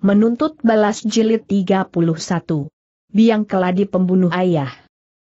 menuntut balas jilid 31. Biang keladi pembunuh ayah.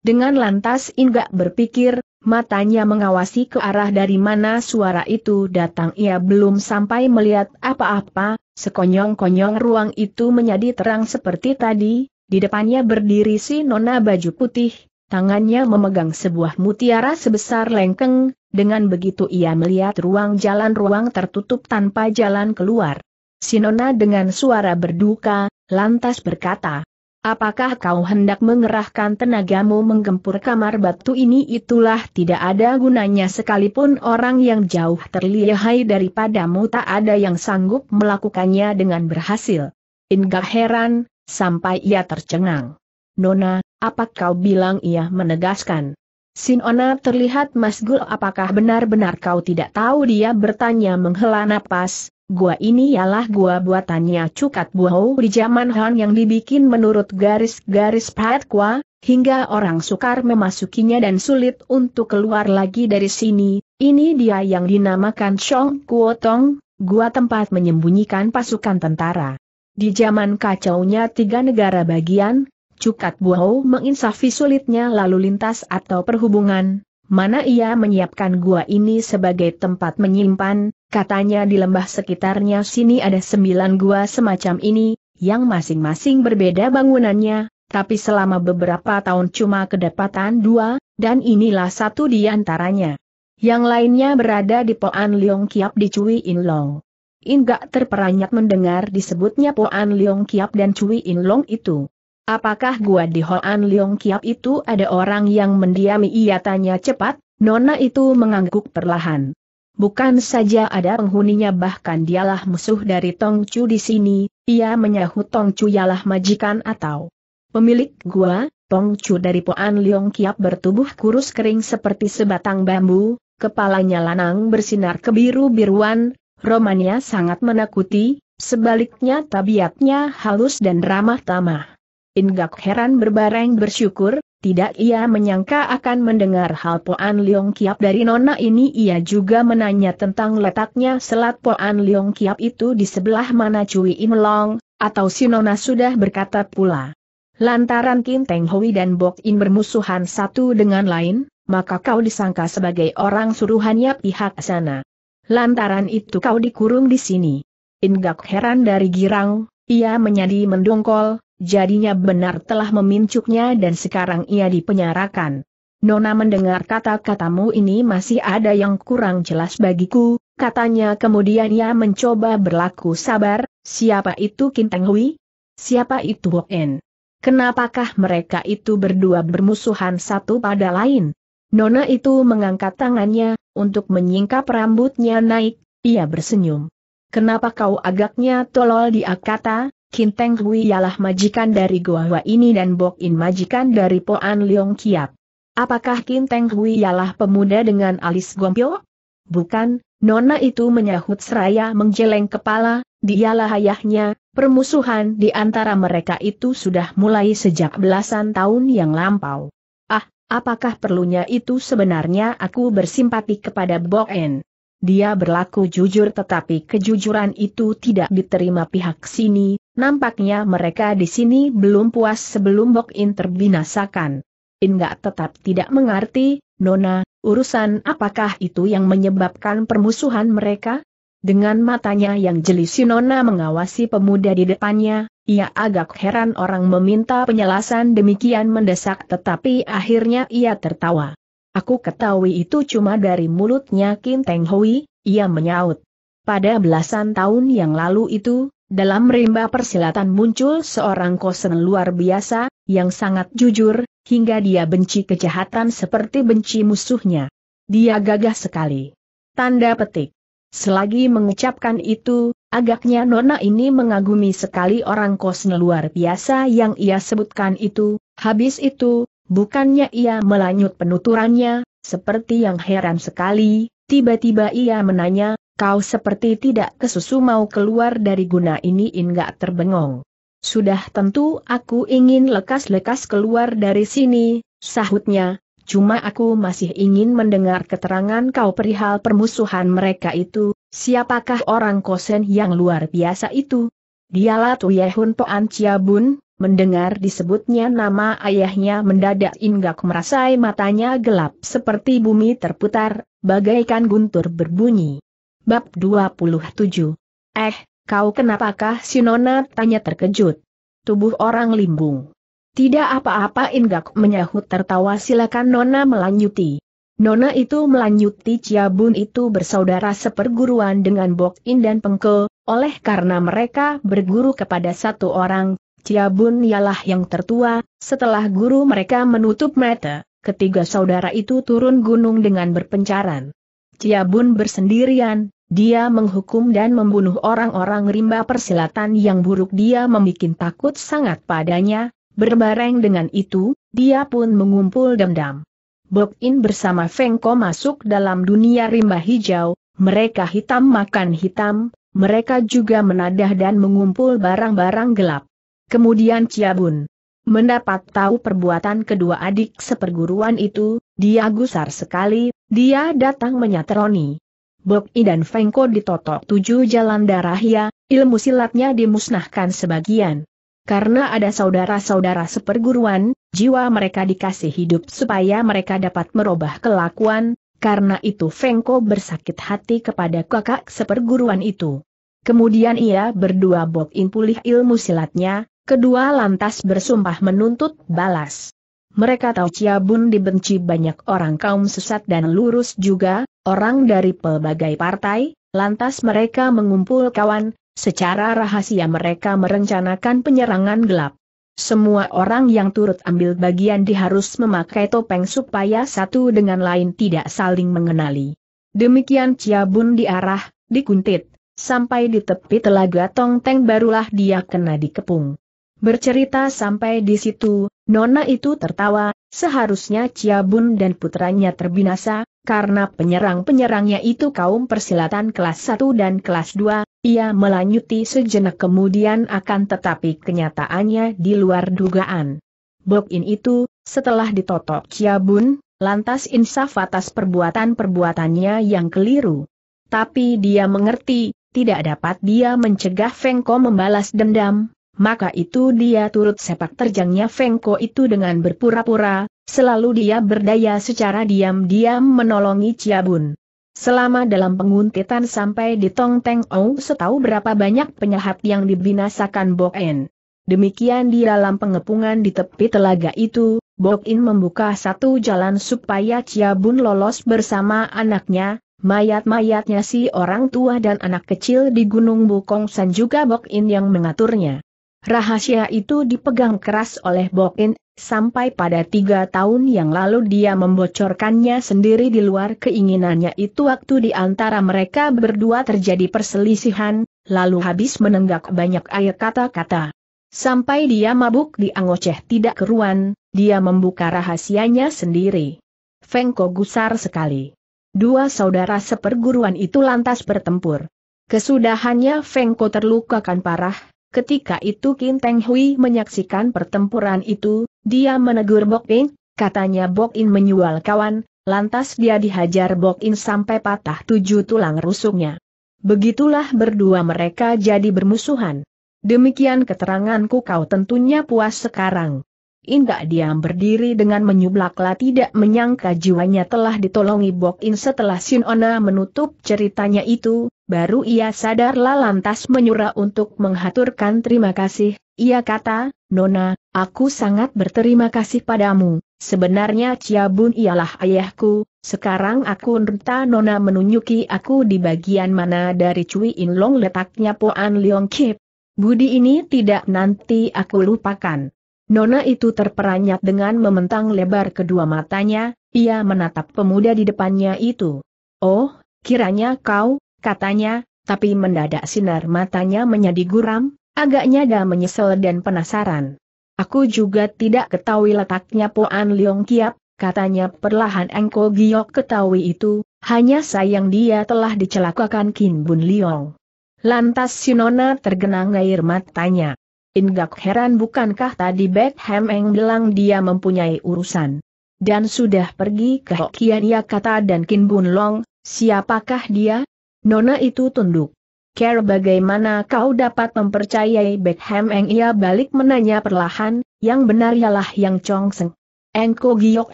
Dengan lantas Inga berpikir, matanya mengawasi ke arah dari mana suara itu datang. Ia belum sampai melihat apa-apa, sekonyong-konyong ruang itu menjadi terang seperti tadi, di depannya berdiri si nona baju putih, tangannya memegang sebuah mutiara sebesar lengkeng, dengan begitu ia melihat ruang jalan ruang tertutup tanpa jalan keluar. Sinona dengan suara berduka, lantas berkata, Apakah kau hendak mengerahkan tenagamu menggempur kamar batu ini itulah tidak ada gunanya sekalipun orang yang jauh terlihai daripadamu tak ada yang sanggup melakukannya dengan berhasil. Inga heran, sampai ia tercengang. Nona, apa kau bilang ia menegaskan? Sinona terlihat masgul apakah benar-benar kau tidak tahu dia bertanya menghela napas, Gua ini ialah gua buatannya Cukat Buho di zaman Han yang dibikin menurut garis-garis Patkwa, hingga orang sukar memasukinya dan sulit untuk keluar lagi dari sini, ini dia yang dinamakan Shong Kuotong, gua tempat menyembunyikan pasukan tentara. Di zaman kacaunya tiga negara bagian, Cukat Buho menginsafi sulitnya lalu lintas atau perhubungan, mana ia menyiapkan gua ini sebagai tempat menyimpan, katanya di lembah sekitarnya sini ada sembilan gua semacam ini, yang masing-masing berbeda bangunannya, tapi selama beberapa tahun cuma kedapatan dua, dan inilah satu di antaranya. Yang lainnya berada di Poan Leong Kiap di Cui In Long. In gak terperanjat mendengar disebutnya Poan Leong Kiap dan Cui In Long itu. Apakah gua di Hoan Leong Kiap itu ada orang yang mendiami ia tanya cepat, Nona itu mengangguk perlahan. Bukan saja ada penghuninya bahkan dialah musuh dari Tong Chu di sini, ia menyahut Tong Chu ialah majikan atau pemilik gua, Tong Chu dari Poan Leong Kiap bertubuh kurus kering seperti sebatang bambu, kepalanya lanang bersinar kebiru-biruan, romannya sangat menakuti, sebaliknya tabiatnya halus dan ramah tamah. Inggak heran berbareng bersyukur, tidak ia menyangka akan mendengar hal Poan Leong Kiap dari Nona ini ia juga menanya tentang letaknya selat Poan Leong Kiap itu di sebelah mana Cui Im Long, atau si Nona sudah berkata pula. Lantaran Kim Teng Hui dan Bok In bermusuhan satu dengan lain, maka kau disangka sebagai orang suruhannya pihak sana. Lantaran itu kau dikurung di sini. Inggak heran dari girang, ia menjadi mendongkol, jadinya benar telah memincuknya dan sekarang ia dipenyarakan. Nona mendengar kata-katamu ini masih ada yang kurang jelas bagiku, katanya kemudian ia mencoba berlaku sabar, siapa itu Kinteng Hui? Siapa itu Wok En? Kenapakah mereka itu berdua bermusuhan satu pada lain? Nona itu mengangkat tangannya, untuk menyingkap rambutnya naik, ia bersenyum. Kenapa kau agaknya tolol dia kata, Kinteng Hui ialah majikan dari Goa Hua ini dan Bok In majikan dari Poan Leong Kiap. Apakah Kinteng Hui ialah pemuda dengan alis gompyo? Bukan, Nona itu menyahut seraya menjeleng kepala, dialah ayahnya, permusuhan di antara mereka itu sudah mulai sejak belasan tahun yang lampau. Ah, apakah perlunya itu sebenarnya aku bersimpati kepada Bok En? Dia berlaku jujur tetapi kejujuran itu tidak diterima pihak sini, Nampaknya mereka di sini belum puas sebelum Bok In terbinasakan. Inggak tetap tidak mengerti, Nona, urusan apakah itu yang menyebabkan permusuhan mereka? Dengan matanya yang jeli si Nona mengawasi pemuda di depannya, ia agak heran orang meminta penjelasan demikian mendesak tetapi akhirnya ia tertawa. Aku ketahui itu cuma dari mulutnya Kim Teng Hui, ia menyaut. Pada belasan tahun yang lalu itu, dalam rimba persilatan muncul seorang kosen luar biasa, yang sangat jujur, hingga dia benci kejahatan seperti benci musuhnya. Dia gagah sekali. Tanda petik. Selagi mengucapkan itu, agaknya Nona ini mengagumi sekali orang kosen luar biasa yang ia sebutkan itu, habis itu, bukannya ia melanjut penuturannya, seperti yang heran sekali, Tiba-tiba ia menanya, kau seperti tidak kesusu mau keluar dari guna ini enggak terbengong. Sudah tentu aku ingin lekas-lekas keluar dari sini, sahutnya, cuma aku masih ingin mendengar keterangan kau perihal permusuhan mereka itu, siapakah orang kosen yang luar biasa itu? Dialah Tuyehun Poan Ciabun, Mendengar disebutnya nama ayahnya mendadak Inggak merasai matanya gelap seperti bumi terputar, bagaikan guntur berbunyi. Bab 27. Eh, kau kenapakah Nona? tanya terkejut. Tubuh orang limbung. Tidak apa-apa Inggak menyahut tertawa silakan Nona melanjuti. Nona itu melanjuti Ciabun itu bersaudara seperguruan dengan Bok In dan Pengke, oleh karena mereka berguru kepada satu orang, Ciabun ialah yang tertua, setelah guru mereka menutup mata, Ketiga saudara itu turun gunung dengan berpencaran. Ciabun bersendirian, dia menghukum dan membunuh orang-orang rimba persilatan yang buruk dia membuat takut sangat padanya, berbareng dengan itu, dia pun mengumpul dendam. Bok In bersama Fengko masuk dalam dunia rimba hijau, mereka hitam makan hitam, mereka juga menadah dan mengumpul barang-barang gelap. Kemudian Ciabun, Mendapat tahu perbuatan kedua adik seperguruan itu, dia gusar sekali, dia datang menyatroni. Bob I dan Fengko ditotok tujuh jalan darah ya, ilmu silatnya dimusnahkan sebagian. Karena ada saudara-saudara seperguruan, jiwa mereka dikasih hidup supaya mereka dapat merubah kelakuan, karena itu Fengko bersakit hati kepada kakak seperguruan itu. Kemudian ia berdua Bob In pulih ilmu silatnya, Kedua lantas bersumpah menuntut balas. Mereka tahu Cia Ciabun dibenci banyak orang kaum sesat dan lurus juga, orang dari pelbagai partai, lantas mereka mengumpul kawan, secara rahasia mereka merencanakan penyerangan gelap. Semua orang yang turut ambil bagian diharus memakai topeng supaya satu dengan lain tidak saling mengenali. Demikian Cia Ciabun diarah, dikuntit, sampai di tepi telaga Tongteng barulah dia kena dikepung. Bercerita sampai di situ, Nona itu tertawa, seharusnya Ciabun dan putranya terbinasa, karena penyerang-penyerangnya itu kaum persilatan kelas 1 dan kelas 2, ia melanjuti sejenak kemudian akan tetapi kenyataannya di luar dugaan. Blok itu, setelah ditotok Ciabun, lantas insaf atas perbuatan-perbuatannya yang keliru. Tapi dia mengerti, tidak dapat dia mencegah Fengko membalas dendam, maka itu dia turut sepak terjangnya Fengko itu dengan berpura-pura, selalu dia berdaya secara diam-diam menolongi Ciabun. Selama dalam penguntitan sampai di Tong Teng Ou setahu berapa banyak penyahat yang dibinasakan Bok En. Demikian di dalam pengepungan di tepi telaga itu, Bok In membuka satu jalan supaya Ciabun lolos bersama anaknya, mayat-mayatnya si orang tua dan anak kecil di Gunung Bukong San juga Bok In yang mengaturnya. Rahasia itu dipegang keras oleh Bokin, sampai pada tiga tahun yang lalu dia membocorkannya sendiri di luar keinginannya itu waktu di antara mereka berdua terjadi perselisihan, lalu habis menenggak banyak air kata-kata. Sampai dia mabuk di Angoceh tidak keruan, dia membuka rahasianya sendiri. Fengko gusar sekali. Dua saudara seperguruan itu lantas bertempur. Kesudahannya Fengko terlukakan parah, Ketika itu Kim Teng Hui menyaksikan pertempuran itu, dia menegur Bok In, katanya Bok In menyual kawan, lantas dia dihajar Bok In sampai patah tujuh tulang rusuknya. Begitulah berdua mereka jadi bermusuhan. Demikian keteranganku kau tentunya puas sekarang. Indah diam berdiri dengan menyublaklah tidak menyangka jiwanya telah ditolongi Bok In setelah Sin Ona menutup ceritanya itu, baru ia sadarlah lantas menyura untuk menghaturkan terima kasih, ia kata, Nona, aku sangat berterima kasih padamu, sebenarnya Bun ialah ayahku, sekarang aku nerta Nona menunjuki aku di bagian mana dari Cui In Long letaknya Poan Leong Kip. Budi ini tidak nanti aku lupakan. Nona itu terperanjat dengan mementang lebar kedua matanya, ia menatap pemuda di depannya itu. Oh, kiranya kau, katanya, tapi mendadak sinar matanya menjadi guram, agaknya dah menyesal dan penasaran. Aku juga tidak ketahui letaknya Poan Leong Kiap, katanya perlahan Engko Giok ketahui itu, hanya sayang dia telah dicelakakan Kin Bun Leong. Lantas si Nona tergenang air matanya. Inggak heran bukankah tadi Beckham Eng bilang dia mempunyai urusan. Dan sudah pergi ke Hokian Ya kata dan Kin Bun Long, siapakah dia? Nona itu tunduk. Care bagaimana kau dapat mempercayai Beckham Eng ia balik menanya perlahan, yang benar ialah yang Chong Seng. Engko Giok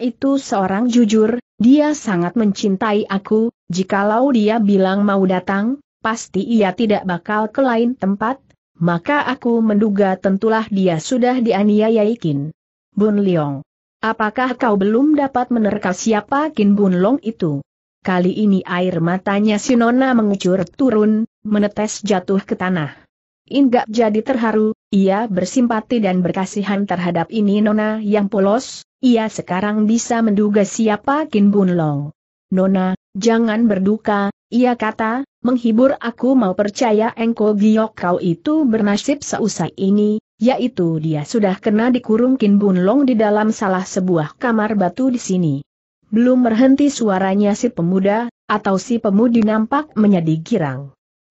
itu seorang jujur, dia sangat mencintai aku, jikalau dia bilang mau datang, pasti ia tidak bakal ke lain tempat, maka aku menduga tentulah dia sudah dianiaya Kin Bun Leong. Apakah kau belum dapat menerka siapa Kin Bun Long itu? Kali ini air matanya si Nona mengucur turun, menetes jatuh ke tanah. Inggap jadi terharu, ia bersimpati dan berkasihan terhadap ini Nona yang polos, ia sekarang bisa menduga siapa Kin Bun Long. Nona, jangan berduka, ia kata, menghibur aku mau percaya engkau giok kau itu bernasib seusai ini, yaitu dia sudah kena dikurung Kin Bun Long di dalam salah sebuah kamar batu di sini. Belum berhenti suaranya si pemuda, atau si pemudi nampak menjadi girang.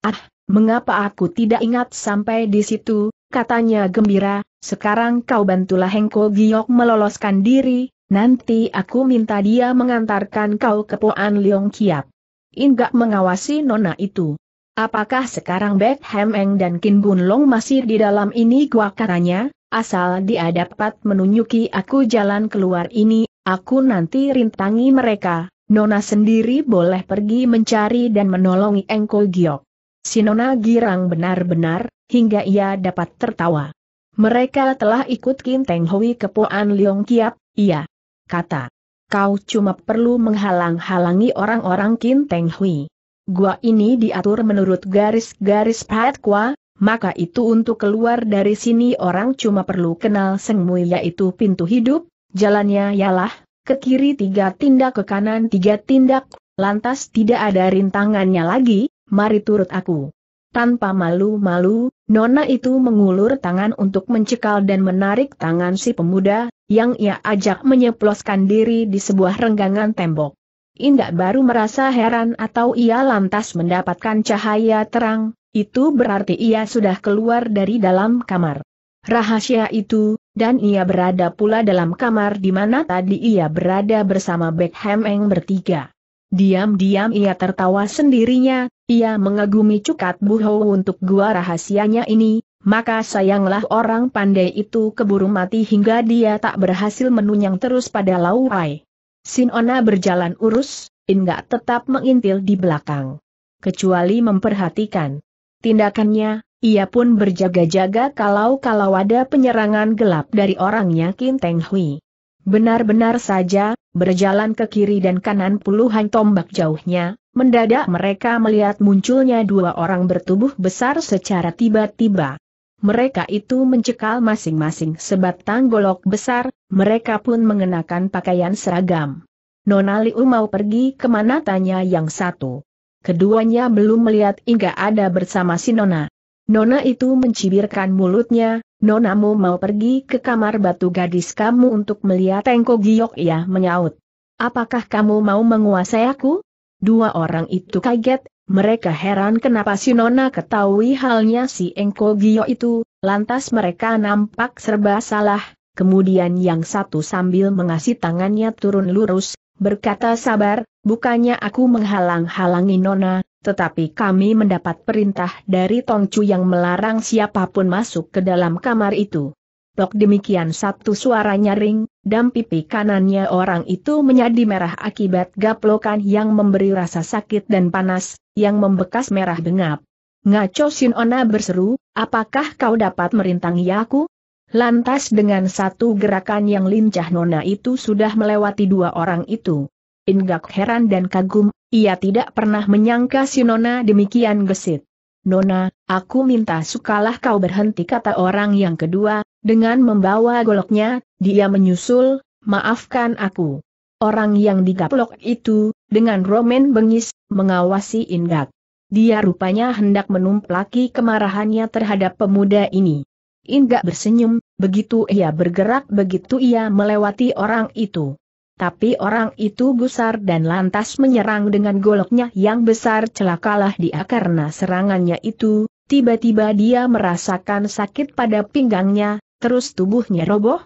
Ah, mengapa aku tidak ingat sampai di situ, katanya gembira, sekarang kau bantulah Hengko Giok meloloskan diri, nanti aku minta dia mengantarkan kau ke Poan Leong Kiap. Inggak mengawasi nona itu. Apakah sekarang Bek Hemeng dan Kin Bun Long masih di dalam ini gua katanya, asal dia dapat menunjuki aku jalan keluar ini, aku nanti rintangi mereka, nona sendiri boleh pergi mencari dan menolongi Engko Giok. Si nona girang benar-benar, hingga ia dapat tertawa. Mereka telah ikut Kin Teng Hui ke Poan Leong Kiap, iya. Kata. Kau cuma perlu menghalang-halangi orang-orang Kin Teng Hui. Gua ini diatur menurut garis-garis Kwa, maka itu untuk keluar dari sini orang cuma perlu kenal semua yaitu pintu hidup, jalannya ialah, ke kiri tiga tindak ke kanan tiga tindak, lantas tidak ada rintangannya lagi, mari turut aku. Tanpa malu-malu, Nona itu mengulur tangan untuk mencekal dan menarik tangan si pemuda, yang ia ajak menyeploskan diri di sebuah renggangan tembok. Indak baru merasa heran atau ia lantas mendapatkan cahaya terang, itu berarti ia sudah keluar dari dalam kamar. Rahasia itu, dan ia berada pula dalam kamar di mana tadi ia berada bersama Beckham Eng bertiga. Diam-diam ia tertawa sendirinya, ia mengagumi cukat buho untuk gua rahasianya ini, maka sayanglah orang pandai itu keburu mati hingga dia tak berhasil menunjang terus pada Lauai. Sinona berjalan urus, Inga tetap mengintil di belakang. Kecuali memperhatikan tindakannya, ia pun berjaga-jaga kalau-kalau ada penyerangan gelap dari orangnya Kinteng Hui. Benar-benar saja, berjalan ke kiri dan kanan puluhan tombak jauhnya, mendadak mereka melihat munculnya dua orang bertubuh besar secara tiba-tiba. Mereka itu mencekal masing-masing sebatang golok besar, mereka pun mengenakan pakaian seragam. Nona Liu mau pergi kemana tanya yang satu. Keduanya belum melihat hingga ada bersama si Nona. Nona itu mencibirkan mulutnya, Nonamu mau pergi ke kamar batu gadis kamu untuk melihat Tengko Giok ya menyaut. Apakah kamu mau menguasai aku? Dua orang itu kaget, mereka heran kenapa si Nona ketahui halnya si Engko Gio itu, lantas mereka nampak serba salah, kemudian yang satu sambil mengasih tangannya turun lurus, berkata sabar, bukannya aku menghalang-halangi Nona, tetapi kami mendapat perintah dari Tongcu yang melarang siapapun masuk ke dalam kamar itu. Tok demikian satu suara nyaring, dan pipi kanannya orang itu menjadi merah akibat gaplokan yang memberi rasa sakit dan panas, yang membekas merah bengap. Ngaco Sinona berseru, apakah kau dapat merintangi aku? Lantas dengan satu gerakan yang lincah Nona itu sudah melewati dua orang itu. Ingak heran dan kagum, ia tidak pernah menyangka Sinona demikian gesit. Nona, aku minta sukalah kau berhenti kata orang yang kedua, dengan membawa goloknya, dia menyusul, maafkan aku. Orang yang digaplok itu, dengan Roman bengis, mengawasi Indak. Dia rupanya hendak menumplaki kemarahannya terhadap pemuda ini. Indak bersenyum, begitu ia bergerak begitu ia melewati orang itu. Tapi orang itu gusar dan lantas menyerang dengan goloknya yang besar celakalah dia karena serangannya itu, tiba-tiba dia merasakan sakit pada pinggangnya, terus tubuhnya roboh.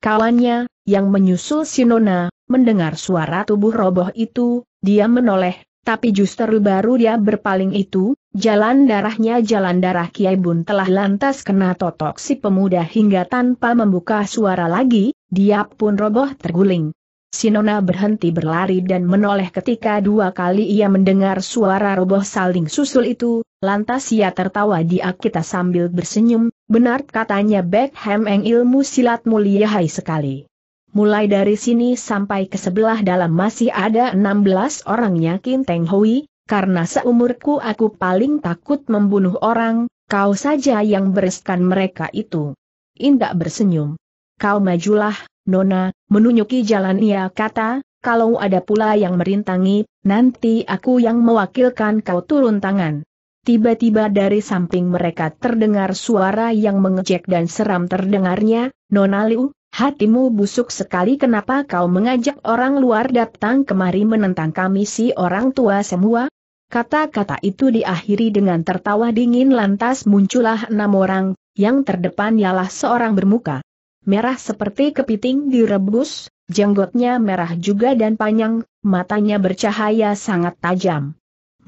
Kawannya, yang menyusul Sinona, mendengar suara tubuh roboh itu, dia menoleh, tapi justru baru dia berpaling itu, jalan darahnya jalan darah Kiai Bun telah lantas kena totok si pemuda hingga tanpa membuka suara lagi, dia pun roboh terguling. Sinona berhenti berlari dan menoleh ketika dua kali ia mendengar suara roboh saling susul itu, lantas ia tertawa di akita sambil bersenyum, benar katanya Beckham yang ilmu silat mulia hai sekali. Mulai dari sini sampai ke sebelah dalam masih ada 16 orangnya Kinteng Hui, karena seumurku aku paling takut membunuh orang, kau saja yang bereskan mereka itu. Indah bersenyum. Kau majulah, Nona, menunjuki jalan ia kata, kalau ada pula yang merintangi, nanti aku yang mewakilkan kau turun tangan. Tiba-tiba dari samping mereka terdengar suara yang mengejek dan seram terdengarnya, Nona Liu, Hatimu busuk sekali kenapa kau mengajak orang luar datang kemari menentang kami si orang tua semua? Kata-kata itu diakhiri dengan tertawa dingin lantas muncullah enam orang, yang terdepan ialah seorang bermuka. Merah seperti kepiting direbus, jenggotnya merah juga dan panjang, matanya bercahaya sangat tajam.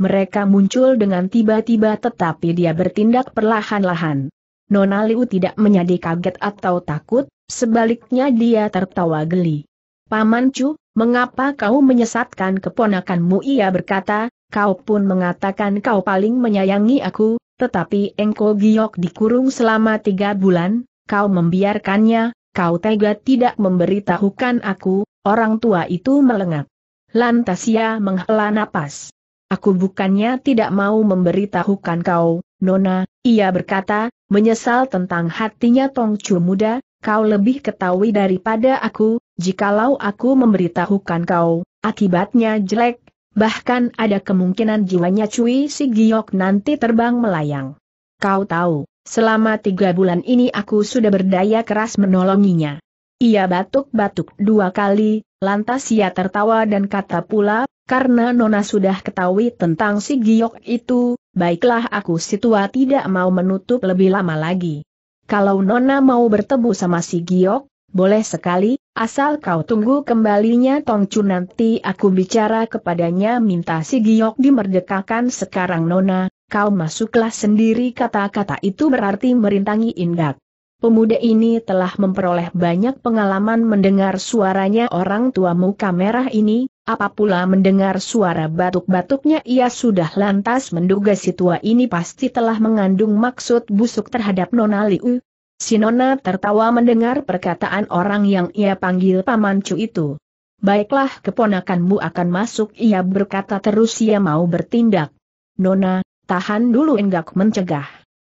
Mereka muncul dengan tiba-tiba tetapi dia bertindak perlahan-lahan. Nona Liu tidak menjadi kaget atau takut, sebaliknya dia tertawa geli. Paman Chu, mengapa kau menyesatkan keponakanmu? Ia berkata, kau pun mengatakan kau paling menyayangi aku, tetapi engkau giok dikurung selama tiga bulan, kau membiarkannya, kau tega tidak memberitahukan aku, orang tua itu melengak. Lantas ia menghela napas. Aku bukannya tidak mau memberitahukan kau, Nona, ia berkata, menyesal tentang hatinya Tong Chu muda, kau lebih ketahui daripada aku, jikalau aku memberitahukan kau, akibatnya jelek, bahkan ada kemungkinan jiwanya Cui Si Giok nanti terbang melayang. Kau tahu, selama tiga bulan ini aku sudah berdaya keras menolonginya. Ia batuk-batuk dua kali, lantas ia tertawa dan kata pula, karena Nona sudah ketahui tentang si giok itu, baiklah aku situa tidak mau menutup lebih lama lagi. Kalau Nona mau bertemu sama si giok, boleh sekali, asal kau tunggu kembalinya Tongcu nanti aku bicara kepadanya minta si giok dimerdekakan sekarang Nona, kau masuklah sendiri kata-kata itu berarti merintangi Indak. Pemuda ini telah memperoleh banyak pengalaman mendengar suaranya orang tua muka merah ini, Apapula mendengar suara batuk-batuknya ia sudah lantas menduga si tua ini pasti telah mengandung maksud busuk terhadap Nona Liu. Si Nona tertawa mendengar perkataan orang yang ia panggil pamancu itu. Baiklah keponakanmu akan masuk ia berkata terus ia mau bertindak. Nona, tahan dulu enggak mencegah.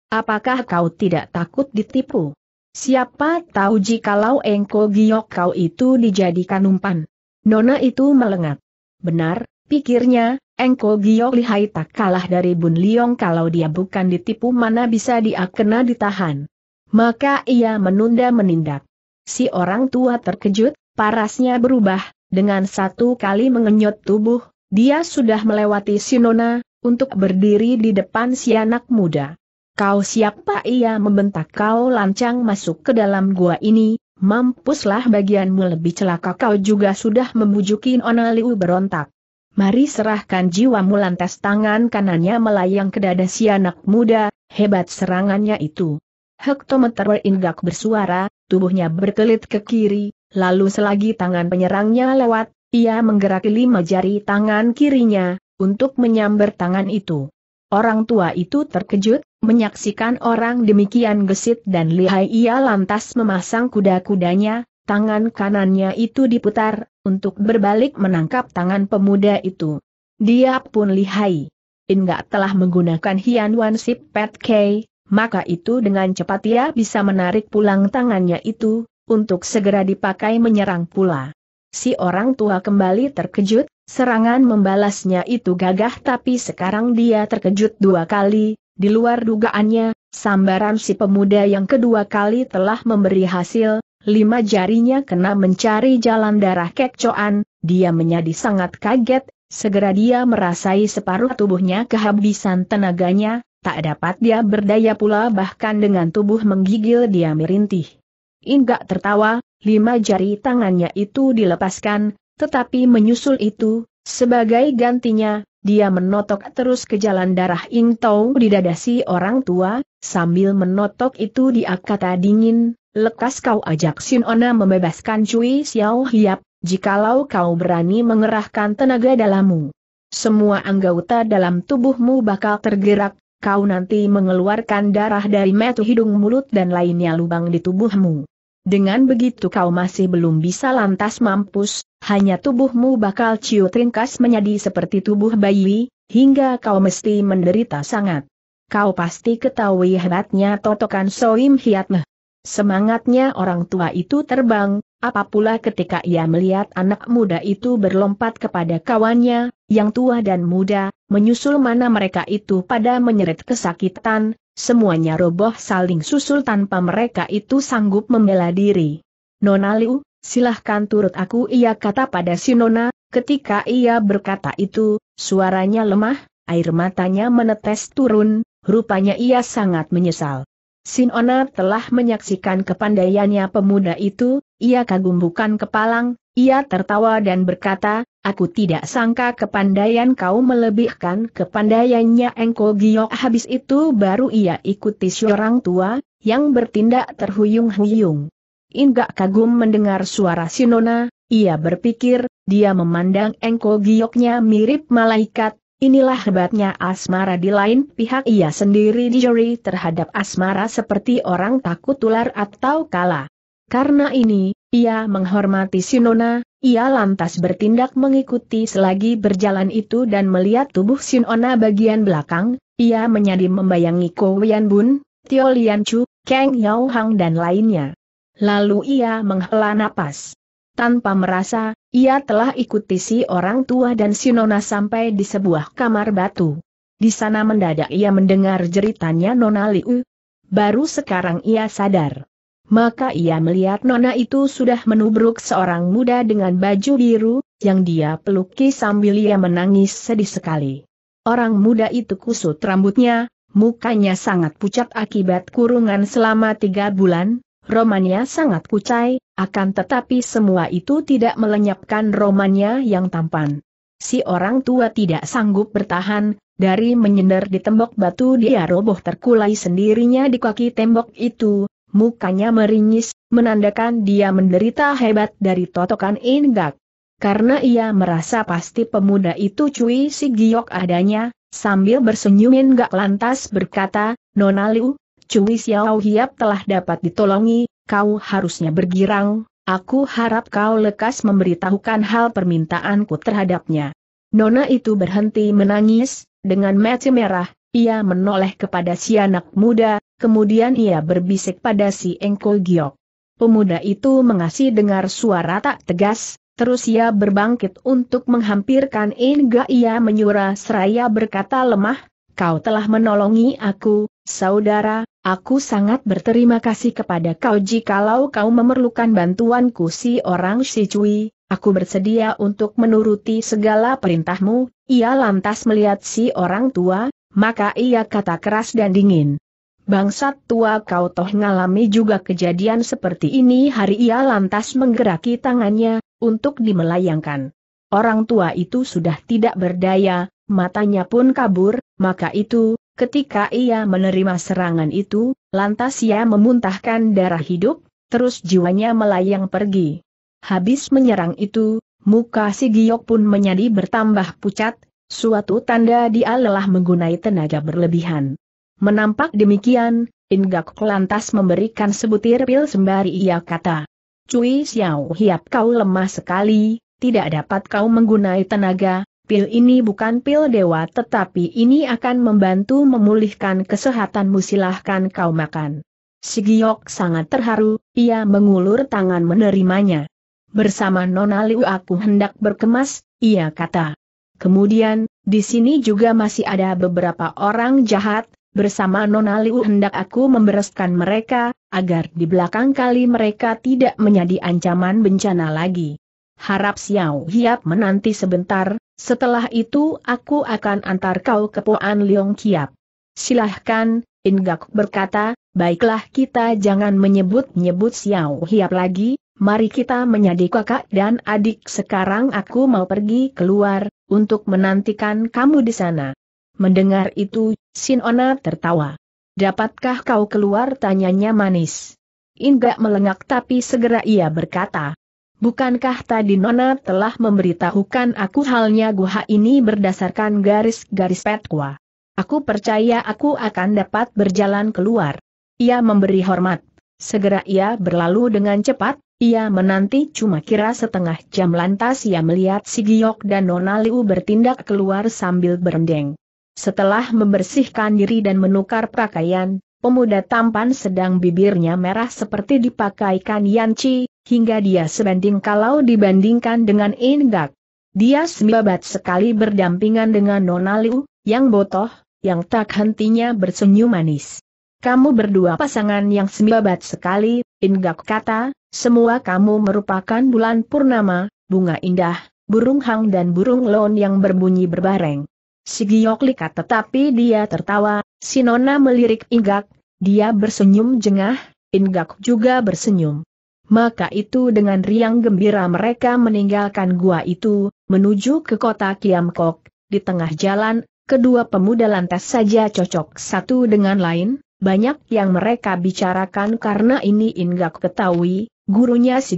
Apakah kau tidak takut ditipu? Siapa tahu jikalau engko giok kau itu dijadikan umpan. Nona itu melengat. Benar, pikirnya, engko giok lihai tak kalah dari Bun Liong kalau dia bukan ditipu mana bisa dia kena ditahan. Maka ia menunda menindak. Si orang tua terkejut, parasnya berubah, dengan satu kali mengenyot tubuh, dia sudah melewati si Nona, untuk berdiri di depan si anak muda. Kau siapa ia membentak kau lancang masuk ke dalam gua ini, mampuslah bagianmu lebih celaka kau juga sudah membujukin Ona Liu berontak. Mari serahkan jiwamu lantas tangan kanannya melayang ke dada si anak muda, hebat serangannya itu. Hektometer inggak bersuara, tubuhnya berkelit ke kiri, lalu selagi tangan penyerangnya lewat, ia menggeraki lima jari tangan kirinya, untuk menyambar tangan itu. Orang tua itu terkejut, Menyaksikan orang demikian gesit dan lihai ia lantas memasang kuda-kudanya, tangan kanannya itu diputar, untuk berbalik menangkap tangan pemuda itu. Dia pun lihai. Inga telah menggunakan Hian Wan Sip Pet K, maka itu dengan cepat ia bisa menarik pulang tangannya itu, untuk segera dipakai menyerang pula. Si orang tua kembali terkejut, serangan membalasnya itu gagah tapi sekarang dia terkejut dua kali, di luar dugaannya, sambaran si pemuda yang kedua kali telah memberi hasil, lima jarinya kena mencari jalan darah kekcoan, dia menjadi sangat kaget, segera dia merasai separuh tubuhnya kehabisan tenaganya, tak dapat dia berdaya pula bahkan dengan tubuh menggigil dia merintih. Inggak tertawa, lima jari tangannya itu dilepaskan, tetapi menyusul itu, sebagai gantinya, dia menotok terus ke jalan darah Ing Tau di dada si orang tua, sambil menotok itu dia kata dingin, lekas kau ajak Sin Ona membebaskan Cui Xiao Hiap, jikalau kau berani mengerahkan tenaga dalammu. Semua anggota dalam tubuhmu bakal tergerak, kau nanti mengeluarkan darah dari metu hidung mulut dan lainnya lubang di tubuhmu. Dengan begitu kau masih belum bisa lantas mampus, hanya tubuhmu bakal ciut ringkas menjadi seperti tubuh bayi, hingga kau mesti menderita sangat. Kau pasti ketahui hebatnya totokan Soim hiatne. Semangatnya orang tua itu terbang, apa pula ketika ia melihat anak muda itu berlompat kepada kawannya, yang tua dan muda, menyusul mana mereka itu pada menyeret kesakitan, semuanya roboh saling susul tanpa mereka itu sanggup membela diri. Nona Liu, silahkan turut aku ia kata pada si Nona, ketika ia berkata itu, suaranya lemah, air matanya menetes turun, rupanya ia sangat menyesal. Sinona telah menyaksikan kepandaiannya pemuda itu, ia kagum bukan kepalang, ia tertawa dan berkata, Aku tidak sangka kepandaian kau melebihkan kepandaiannya Engko Giok habis itu baru ia ikuti seorang tua, yang bertindak terhuyung-huyung. Inggak kagum mendengar suara Sinona, ia berpikir, dia memandang Engko Gioknya mirip malaikat, Inilah hebatnya asmara di lain pihak ia sendiri dijeri terhadap asmara seperti orang takut tular atau kalah. Karena ini, ia menghormati Sinona, ia lantas bertindak mengikuti selagi berjalan itu dan melihat tubuh Sinona bagian belakang, ia menjadi membayangi Ko Bun, Tio Lian Chu, Kang Yao Hang dan lainnya. Lalu ia menghela napas. Tanpa merasa, ia telah ikuti si orang tua dan si Nona sampai di sebuah kamar batu. Di sana mendadak ia mendengar jeritannya Nona Liu. Baru sekarang ia sadar. Maka ia melihat Nona itu sudah menubruk seorang muda dengan baju biru, yang dia peluki sambil ia menangis sedih sekali. Orang muda itu kusut rambutnya, mukanya sangat pucat akibat kurungan selama tiga bulan, romannya sangat kucai, akan tetapi semua itu tidak melenyapkan romannya yang tampan. Si orang tua tidak sanggup bertahan, dari menyender di tembok batu dia roboh terkulai sendirinya di kaki tembok itu, mukanya meringis, menandakan dia menderita hebat dari totokan inggak. Karena ia merasa pasti pemuda itu cuy Si Giok adanya, sambil bersenyumin gak lantas berkata, Nona Liu, Cui Xiao Hiap telah dapat ditolongi, kau harusnya bergirang, aku harap kau lekas memberitahukan hal permintaanku terhadapnya. Nona itu berhenti menangis, dengan mata merah, ia menoleh kepada si anak muda, kemudian ia berbisik pada si Engkol Giok. Pemuda itu mengasih dengar suara tak tegas, terus ia berbangkit untuk menghampirkan Inga ia menyura seraya berkata lemah, kau telah menolongi aku, saudara, aku sangat berterima kasih kepada kau jikalau kau memerlukan bantuanku si orang si cui, aku bersedia untuk menuruti segala perintahmu, ia lantas melihat si orang tua, maka ia kata keras dan dingin. Bangsat tua kau toh ngalami juga kejadian seperti ini hari ia lantas menggeraki tangannya, untuk dimelayangkan. Orang tua itu sudah tidak berdaya, matanya pun kabur, maka itu, ketika ia menerima serangan itu, lantas ia memuntahkan darah hidup, terus jiwanya melayang pergi. Habis menyerang itu, muka si Giok pun menjadi bertambah pucat, suatu tanda dia lelah menggunai tenaga berlebihan. Menampak demikian, Ingak lantas memberikan sebutir pil sembari ia kata, Cui Xiao Hiap kau lemah sekali, tidak dapat kau menggunai tenaga, Pil ini bukan pil dewa tetapi ini akan membantu memulihkan kesehatanmu silahkan kau makan. Sigiyok sangat terharu, ia mengulur tangan menerimanya. Bersama Nona Liu aku hendak berkemas, ia kata. Kemudian, di sini juga masih ada beberapa orang jahat, bersama Nona Liu hendak aku membereskan mereka, agar di belakang kali mereka tidak menjadi ancaman bencana lagi. Harap Xiao Hiap menanti sebentar, setelah itu aku akan antar kau ke Poan Leong Kiap. Silahkan, Ingak berkata, baiklah kita jangan menyebut-nyebut Xiao Hiap lagi, mari kita menjadi kakak dan adik sekarang aku mau pergi keluar, untuk menantikan kamu di sana. Mendengar itu, Sinona tertawa. Dapatkah kau keluar tanyanya manis? Ingak melengak tapi segera ia berkata, Bukankah tadi Nona telah memberitahukan aku halnya guha ini berdasarkan garis-garis petua? Aku percaya aku akan dapat berjalan keluar. Ia memberi hormat. Segera ia berlalu dengan cepat, ia menanti cuma kira setengah jam lantas ia melihat si Giok dan Nona Liu bertindak keluar sambil berendeng. Setelah membersihkan diri dan menukar pakaian, Pemuda tampan sedang bibirnya merah seperti dipakaikan Yanci, hingga dia sebanding kalau dibandingkan dengan indak. Dia sembabat sekali berdampingan dengan Nona yang botoh, yang tak hentinya bersenyum manis. Kamu berdua pasangan yang sembabat sekali, indak kata, semua kamu merupakan bulan purnama, bunga indah, burung hang dan burung lon yang berbunyi berbareng. Si Giok likat tetapi dia tertawa, si Nona melirik Inggak, dia bersenyum jengah, Inggak juga bersenyum. Maka itu dengan riang gembira mereka meninggalkan gua itu, menuju ke kota Kiamkok, di tengah jalan, kedua pemuda lantas saja cocok satu dengan lain, banyak yang mereka bicarakan karena ini Inggak ketahui, gurunya si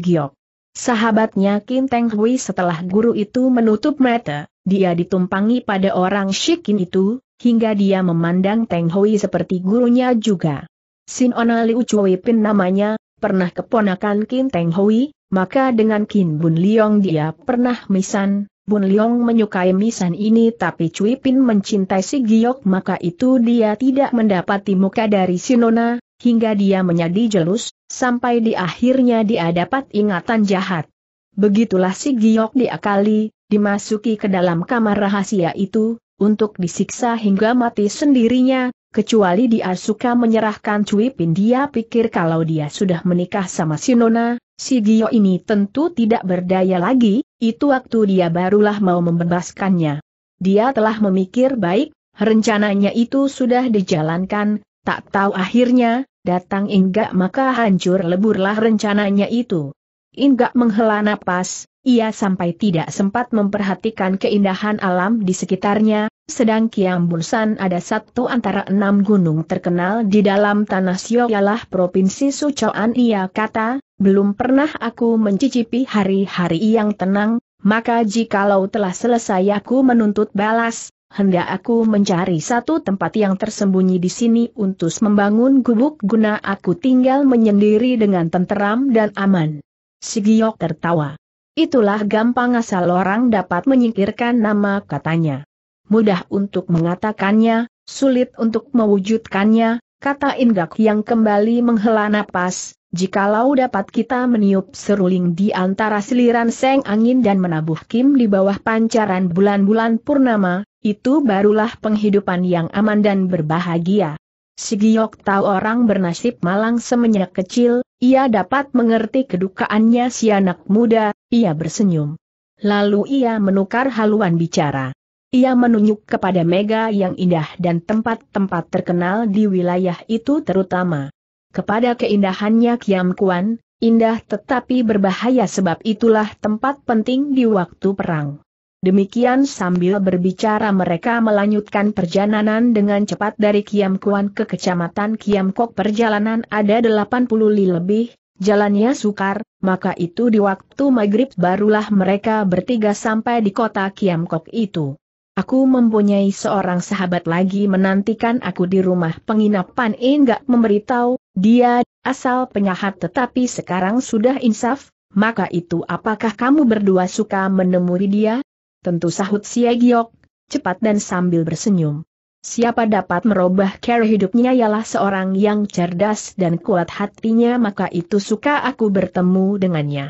Sahabatnya Kinteng Hui setelah guru itu menutup mata, dia ditumpangi pada orang Shikin itu, hingga dia memandang Teng Hui seperti gurunya juga. Sin Ona Liu Chui Pin namanya, pernah keponakan Kin Teng Hui, maka dengan Kin Bun Liong dia pernah misan, Bun Liong menyukai misan ini tapi Chui Pin mencintai si Giok maka itu dia tidak mendapati muka dari Sinona, hingga dia menjadi jelus, sampai di akhirnya dia dapat ingatan jahat. Begitulah si Giok diakali, dimasuki ke dalam kamar rahasia itu, untuk disiksa hingga mati sendirinya, kecuali dia suka menyerahkan Cui Pin dia pikir kalau dia sudah menikah sama Sinona, si Gio ini tentu tidak berdaya lagi, itu waktu dia barulah mau membebaskannya. Dia telah memikir baik, rencananya itu sudah dijalankan, tak tahu akhirnya, datang enggak maka hancur leburlah rencananya itu. Inggak menghela napas, ia sampai tidak sempat memperhatikan keindahan alam di sekitarnya, sedang Kiang Bulsan ada satu antara enam gunung terkenal di dalam tanah Sioyalah Provinsi Sucoan ia kata, belum pernah aku mencicipi hari-hari yang tenang, maka jikalau telah selesai aku menuntut balas, hendak aku mencari satu tempat yang tersembunyi di sini untuk membangun gubuk guna aku tinggal menyendiri dengan tenteram dan aman. Sigiok tertawa. Itulah gampang asal orang dapat menyingkirkan nama katanya. Mudah untuk mengatakannya, sulit untuk mewujudkannya, kata Inggak yang kembali menghela napas, jikalau dapat kita meniup seruling di antara seliran seng angin dan menabuh kim di bawah pancaran bulan-bulan purnama, itu barulah penghidupan yang aman dan berbahagia. Sigiok tahu orang bernasib malang semenjak kecil, ia dapat mengerti kedukaannya si anak muda, ia bersenyum. Lalu ia menukar haluan bicara. Ia menunjuk kepada mega yang indah dan tempat-tempat terkenal di wilayah itu terutama. Kepada keindahannya Kiam Kuan, indah tetapi berbahaya sebab itulah tempat penting di waktu perang. Demikian sambil berbicara mereka melanjutkan perjalanan dengan cepat dari Kiam Kuan ke kecamatan Kiam Kok perjalanan ada 80 li lebih, jalannya sukar, maka itu di waktu maghrib barulah mereka bertiga sampai di kota Kiam Kok itu. Aku mempunyai seorang sahabat lagi menantikan aku di rumah penginapan eh, enggak memberitahu, dia asal penyahat tetapi sekarang sudah insaf, maka itu apakah kamu berdua suka menemui dia? Tentu sahut si Egyok, cepat dan sambil bersenyum. Siapa dapat merubah cara hidupnya ialah seorang yang cerdas dan kuat hatinya maka itu suka aku bertemu dengannya.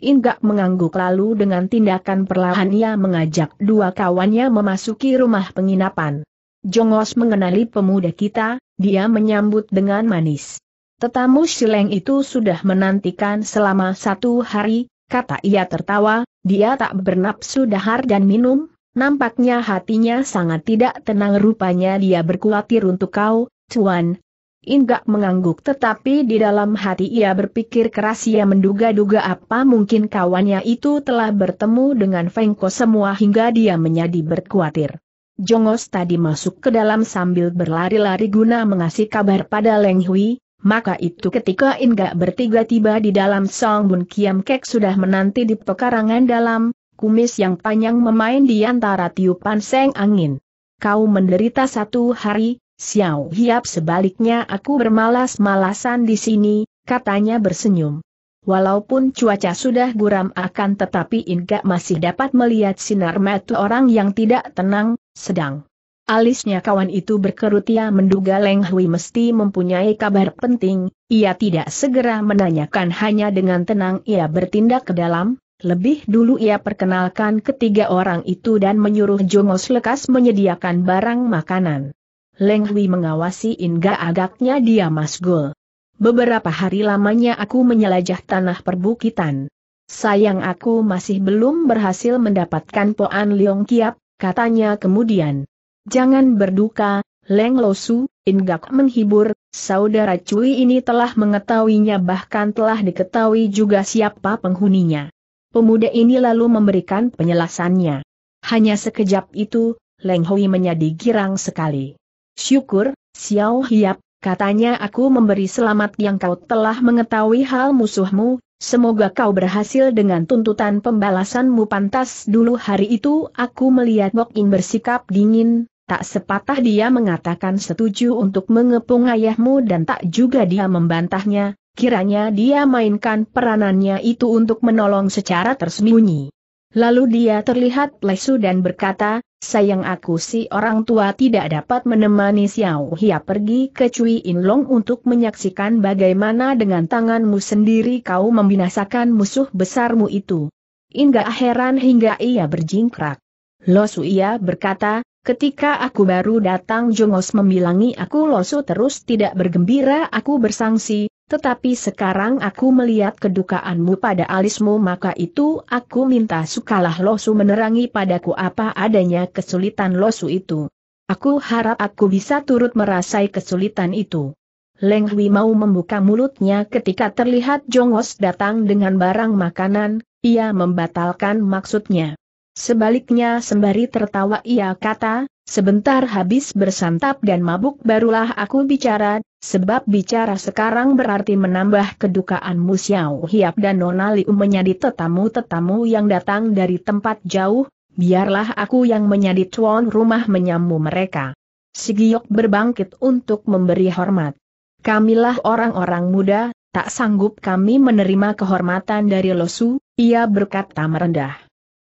Inggak mengangguk lalu dengan tindakan perlahan ia mengajak dua kawannya memasuki rumah penginapan. Jongos mengenali pemuda kita, dia menyambut dengan manis. Tetamu Sileng itu sudah menantikan selama satu hari, Kata ia tertawa, dia tak bernapsu dahar dan minum, nampaknya hatinya sangat tidak tenang rupanya dia berkulatir untuk kau, Tuan. Inggak mengangguk tetapi di dalam hati ia berpikir keras ia menduga-duga apa mungkin kawannya itu telah bertemu dengan Fengko semua hingga dia menjadi berkuatir. Jongos tadi masuk ke dalam sambil berlari-lari guna mengasih kabar pada Leng Hui, maka itu ketika Inga bertiga tiba di dalam Song Bun Kiam Kek sudah menanti di pekarangan dalam, kumis yang panjang memain di antara tiupan seng angin. Kau menderita satu hari, Xiao Hiap sebaliknya aku bermalas-malasan di sini, katanya bersenyum. Walaupun cuaca sudah guram akan tetapi Inga masih dapat melihat sinar mata orang yang tidak tenang, sedang Alisnya kawan itu berkerut ia menduga Leng Hui mesti mempunyai kabar penting, ia tidak segera menanyakan hanya dengan tenang ia bertindak ke dalam, lebih dulu ia perkenalkan ketiga orang itu dan menyuruh Jongos lekas menyediakan barang makanan. Leng Hui mengawasi Inga agaknya dia masgul. Beberapa hari lamanya aku menyelajah tanah perbukitan. Sayang aku masih belum berhasil mendapatkan Poan Leong Kiap, katanya kemudian. Jangan berduka, Leng Losu, Ingak menghibur, saudara Cui ini telah mengetahuinya bahkan telah diketahui juga siapa penghuninya. Pemuda ini lalu memberikan penjelasannya. Hanya sekejap itu, Leng Hui menjadi girang sekali. Syukur, Xiao Hiap, katanya aku memberi selamat yang kau telah mengetahui hal musuhmu, Semoga kau berhasil dengan tuntutan pembalasanmu pantas dulu hari itu aku melihat Bok In bersikap dingin, Tak sepatah dia mengatakan setuju untuk mengepung ayahmu dan tak juga dia membantahnya, kiranya dia mainkan peranannya itu untuk menolong secara tersembunyi. Lalu dia terlihat lesu dan berkata, sayang aku si orang tua tidak dapat menemani Xiao Hia pergi ke Cui In Long untuk menyaksikan bagaimana dengan tanganmu sendiri kau membinasakan musuh besarmu itu. Inga heran hingga ia berjingkrak. Losu ia berkata, Ketika aku baru datang Jongos membilangi aku losu terus tidak bergembira aku bersangsi, tetapi sekarang aku melihat kedukaanmu pada alismu maka itu aku minta sukalah losu menerangi padaku apa adanya kesulitan losu itu. Aku harap aku bisa turut merasai kesulitan itu. Leng Hui mau membuka mulutnya ketika terlihat Jongos datang dengan barang makanan, ia membatalkan maksudnya. Sebaliknya sembari tertawa ia kata, sebentar habis bersantap dan mabuk barulah aku bicara, sebab bicara sekarang berarti menambah kedukaan Xiao Hiap dan Nona Liu menjadi tetamu-tetamu yang datang dari tempat jauh, biarlah aku yang menjadi tuan rumah menyamu mereka. Sigiok berbangkit untuk memberi hormat. Kamilah orang-orang muda, tak sanggup kami menerima kehormatan dari Losu, ia berkata merendah.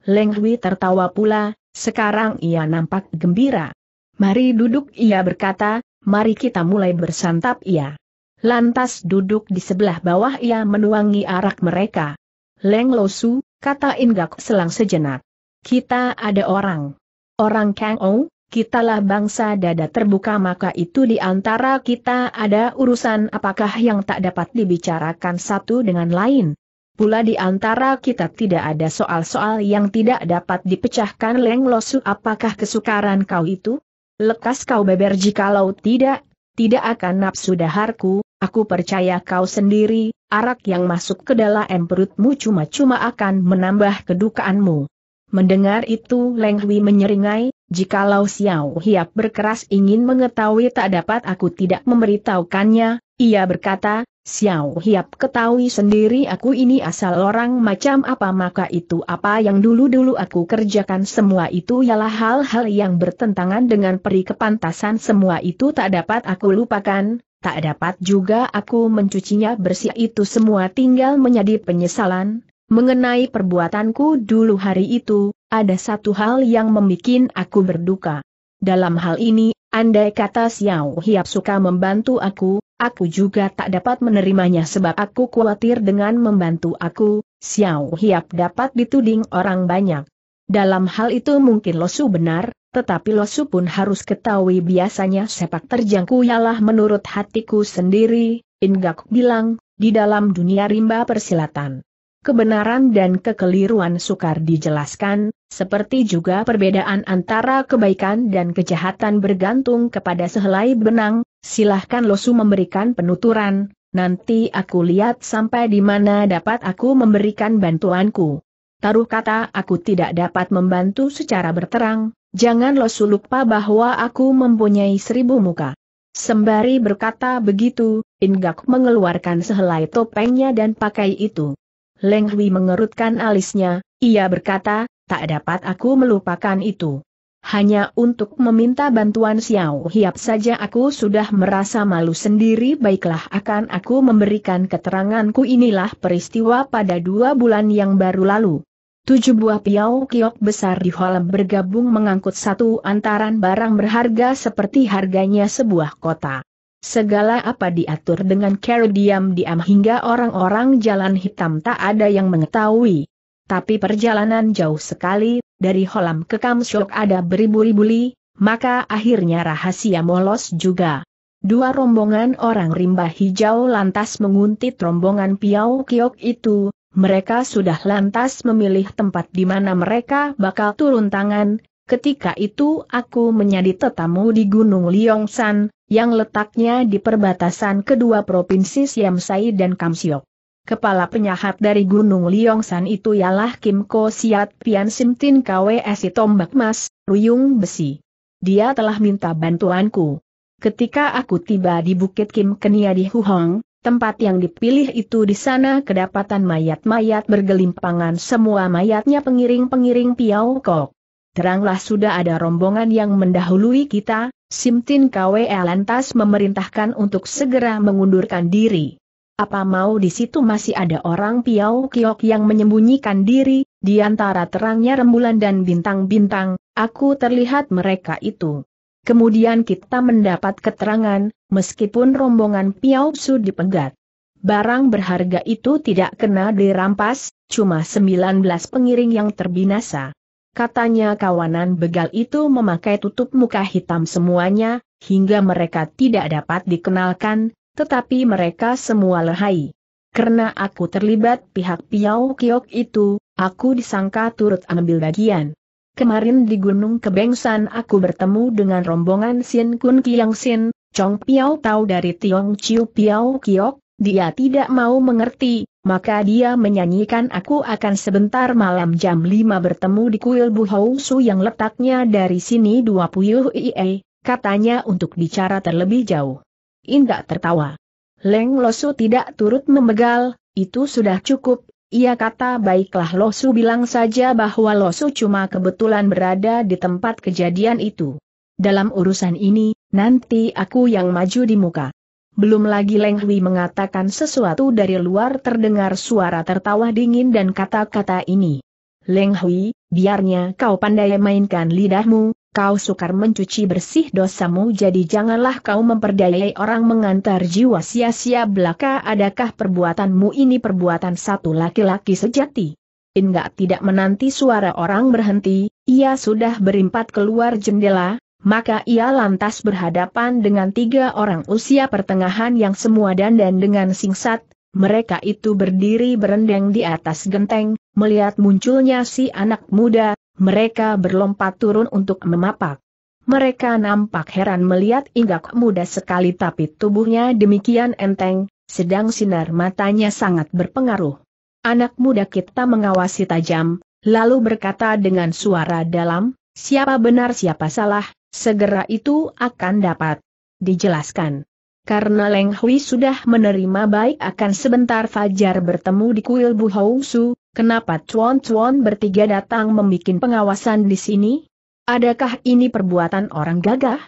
Leng Hui tertawa pula, sekarang ia nampak gembira. Mari duduk ia berkata, mari kita mulai bersantap ia. Lantas duduk di sebelah bawah ia menuangi arak mereka. Leng Losu, kata Inggak selang sejenak. Kita ada orang. Orang Kang Ou, kitalah bangsa dada terbuka maka itu di antara kita ada urusan apakah yang tak dapat dibicarakan satu dengan lain. Pula di antara kita tidak ada soal-soal yang tidak dapat dipecahkan Leng Losu apakah kesukaran kau itu? Lekas kau beber jikalau tidak, tidak akan nafsu daharku, aku percaya kau sendiri, arak yang masuk ke dalam perutmu cuma-cuma akan menambah kedukaanmu. Mendengar itu Leng Hui menyeringai, jikalau Xiao Hiap berkeras ingin mengetahui tak dapat aku tidak memberitahukannya, ia berkata, Xiao Hiap ketahui sendiri aku ini asal orang macam apa maka itu apa yang dulu-dulu aku kerjakan semua itu ialah hal-hal yang bertentangan dengan peri kepantasan semua itu tak dapat aku lupakan, tak dapat juga aku mencucinya bersih itu semua tinggal menjadi penyesalan. Mengenai perbuatanku dulu hari itu, ada satu hal yang membuat aku berduka. Dalam hal ini, andai kata Xiao Hiap suka membantu aku, Aku juga tak dapat menerimanya sebab aku khawatir dengan membantu aku, Xiao Hiap dapat dituding orang banyak. Dalam hal itu mungkin Losu benar, tetapi Losu pun harus ketahui biasanya sepak terjangku ialah menurut hatiku sendiri, Ingak bilang, di dalam dunia rimba persilatan. Kebenaran dan kekeliruan sukar dijelaskan, seperti juga perbedaan antara kebaikan dan kejahatan bergantung kepada sehelai benang, silahkan Losu memberikan penuturan, nanti aku lihat sampai di mana dapat aku memberikan bantuanku. Taruh kata aku tidak dapat membantu secara berterang, jangan Losu lupa bahwa aku mempunyai seribu muka. Sembari berkata begitu, Ingak mengeluarkan sehelai topengnya dan pakai itu. Leng Hui mengerutkan alisnya, ia berkata, tak dapat aku melupakan itu hanya untuk meminta bantuan Xiao Hiap saja aku sudah merasa malu sendiri baiklah akan aku memberikan keteranganku inilah peristiwa pada dua bulan yang baru lalu. Tujuh buah piau kiok besar di Holem bergabung mengangkut satu antaran barang berharga seperti harganya sebuah kota. Segala apa diatur dengan care diam-diam hingga orang-orang jalan hitam tak ada yang mengetahui. Tapi perjalanan jauh sekali dari Holam ke Kamshok ada beribu-ribu li, maka akhirnya rahasia molos juga. Dua rombongan orang rimba hijau lantas menguntit rombongan Piau Kiok itu, mereka sudah lantas memilih tempat di mana mereka bakal turun tangan, ketika itu aku menjadi tetamu di Gunung Liongsan, yang letaknya di perbatasan kedua provinsi Siamsai dan Kamsiok. Kepala penyahat dari Gunung Liongsan itu ialah Kim Ko Siat Pian Simtin KWSI Tombak Mas, Ruyung Besi. Dia telah minta bantuanku. Ketika aku tiba di Bukit Kim Kenia di Huhong, tempat yang dipilih itu di sana kedapatan mayat-mayat bergelimpangan semua mayatnya pengiring-pengiring Piau Kok. Teranglah sudah ada rombongan yang mendahului kita, Sim Tin KWE lantas memerintahkan untuk segera mengundurkan diri. Apa mau di situ masih ada orang Piau Kiok yang menyembunyikan diri, di antara terangnya rembulan dan bintang-bintang, aku terlihat mereka itu. Kemudian kita mendapat keterangan, meskipun rombongan Piau Su dipegat. Barang berharga itu tidak kena dirampas, cuma 19 pengiring yang terbinasa. Katanya kawanan begal itu memakai tutup muka hitam semuanya, hingga mereka tidak dapat dikenalkan, tetapi mereka semua lehai. Karena aku terlibat pihak Piau Kiok itu, aku disangka turut ambil bagian. Kemarin di Gunung Kebengsan aku bertemu dengan rombongan Sin Kun Kiang Sin, Chong Piau tahu dari Tiong Chiu Piau Kiok, dia tidak mau mengerti, maka dia menyanyikan aku akan sebentar malam jam 5 bertemu di kuil Buhousu yang letaknya dari sini dua puyuh ie, katanya untuk bicara terlebih jauh. Indak tertawa. Leng Losu tidak turut membegal, itu sudah cukup, ia kata baiklah Losu bilang saja bahwa Losu cuma kebetulan berada di tempat kejadian itu. Dalam urusan ini, nanti aku yang maju di muka. Belum lagi Leng Hui mengatakan sesuatu dari luar terdengar suara tertawa dingin dan kata-kata ini. Leng Hui, biarnya kau pandai mainkan lidahmu, kau sukar mencuci bersih dosamu jadi janganlah kau memperdayai orang mengantar jiwa sia-sia belaka adakah perbuatanmu ini perbuatan satu laki-laki sejati. Enggak tidak menanti suara orang berhenti, ia sudah berimpat keluar jendela, maka ia lantas berhadapan dengan tiga orang usia pertengahan yang semua dandan dengan singkat. mereka itu berdiri berendeng di atas genteng, melihat munculnya si anak muda, mereka berlompat turun untuk memapak. Mereka nampak heran melihat inggak muda sekali tapi tubuhnya demikian enteng, sedang sinar matanya sangat berpengaruh. Anak muda kita mengawasi tajam, lalu berkata dengan suara dalam, siapa benar siapa salah, segera itu akan dapat dijelaskan. Karena Leng Hui sudah menerima baik akan sebentar Fajar bertemu di kuil Bu Hong Su, kenapa chuan chuan bertiga datang membuat pengawasan di sini? Adakah ini perbuatan orang gagah?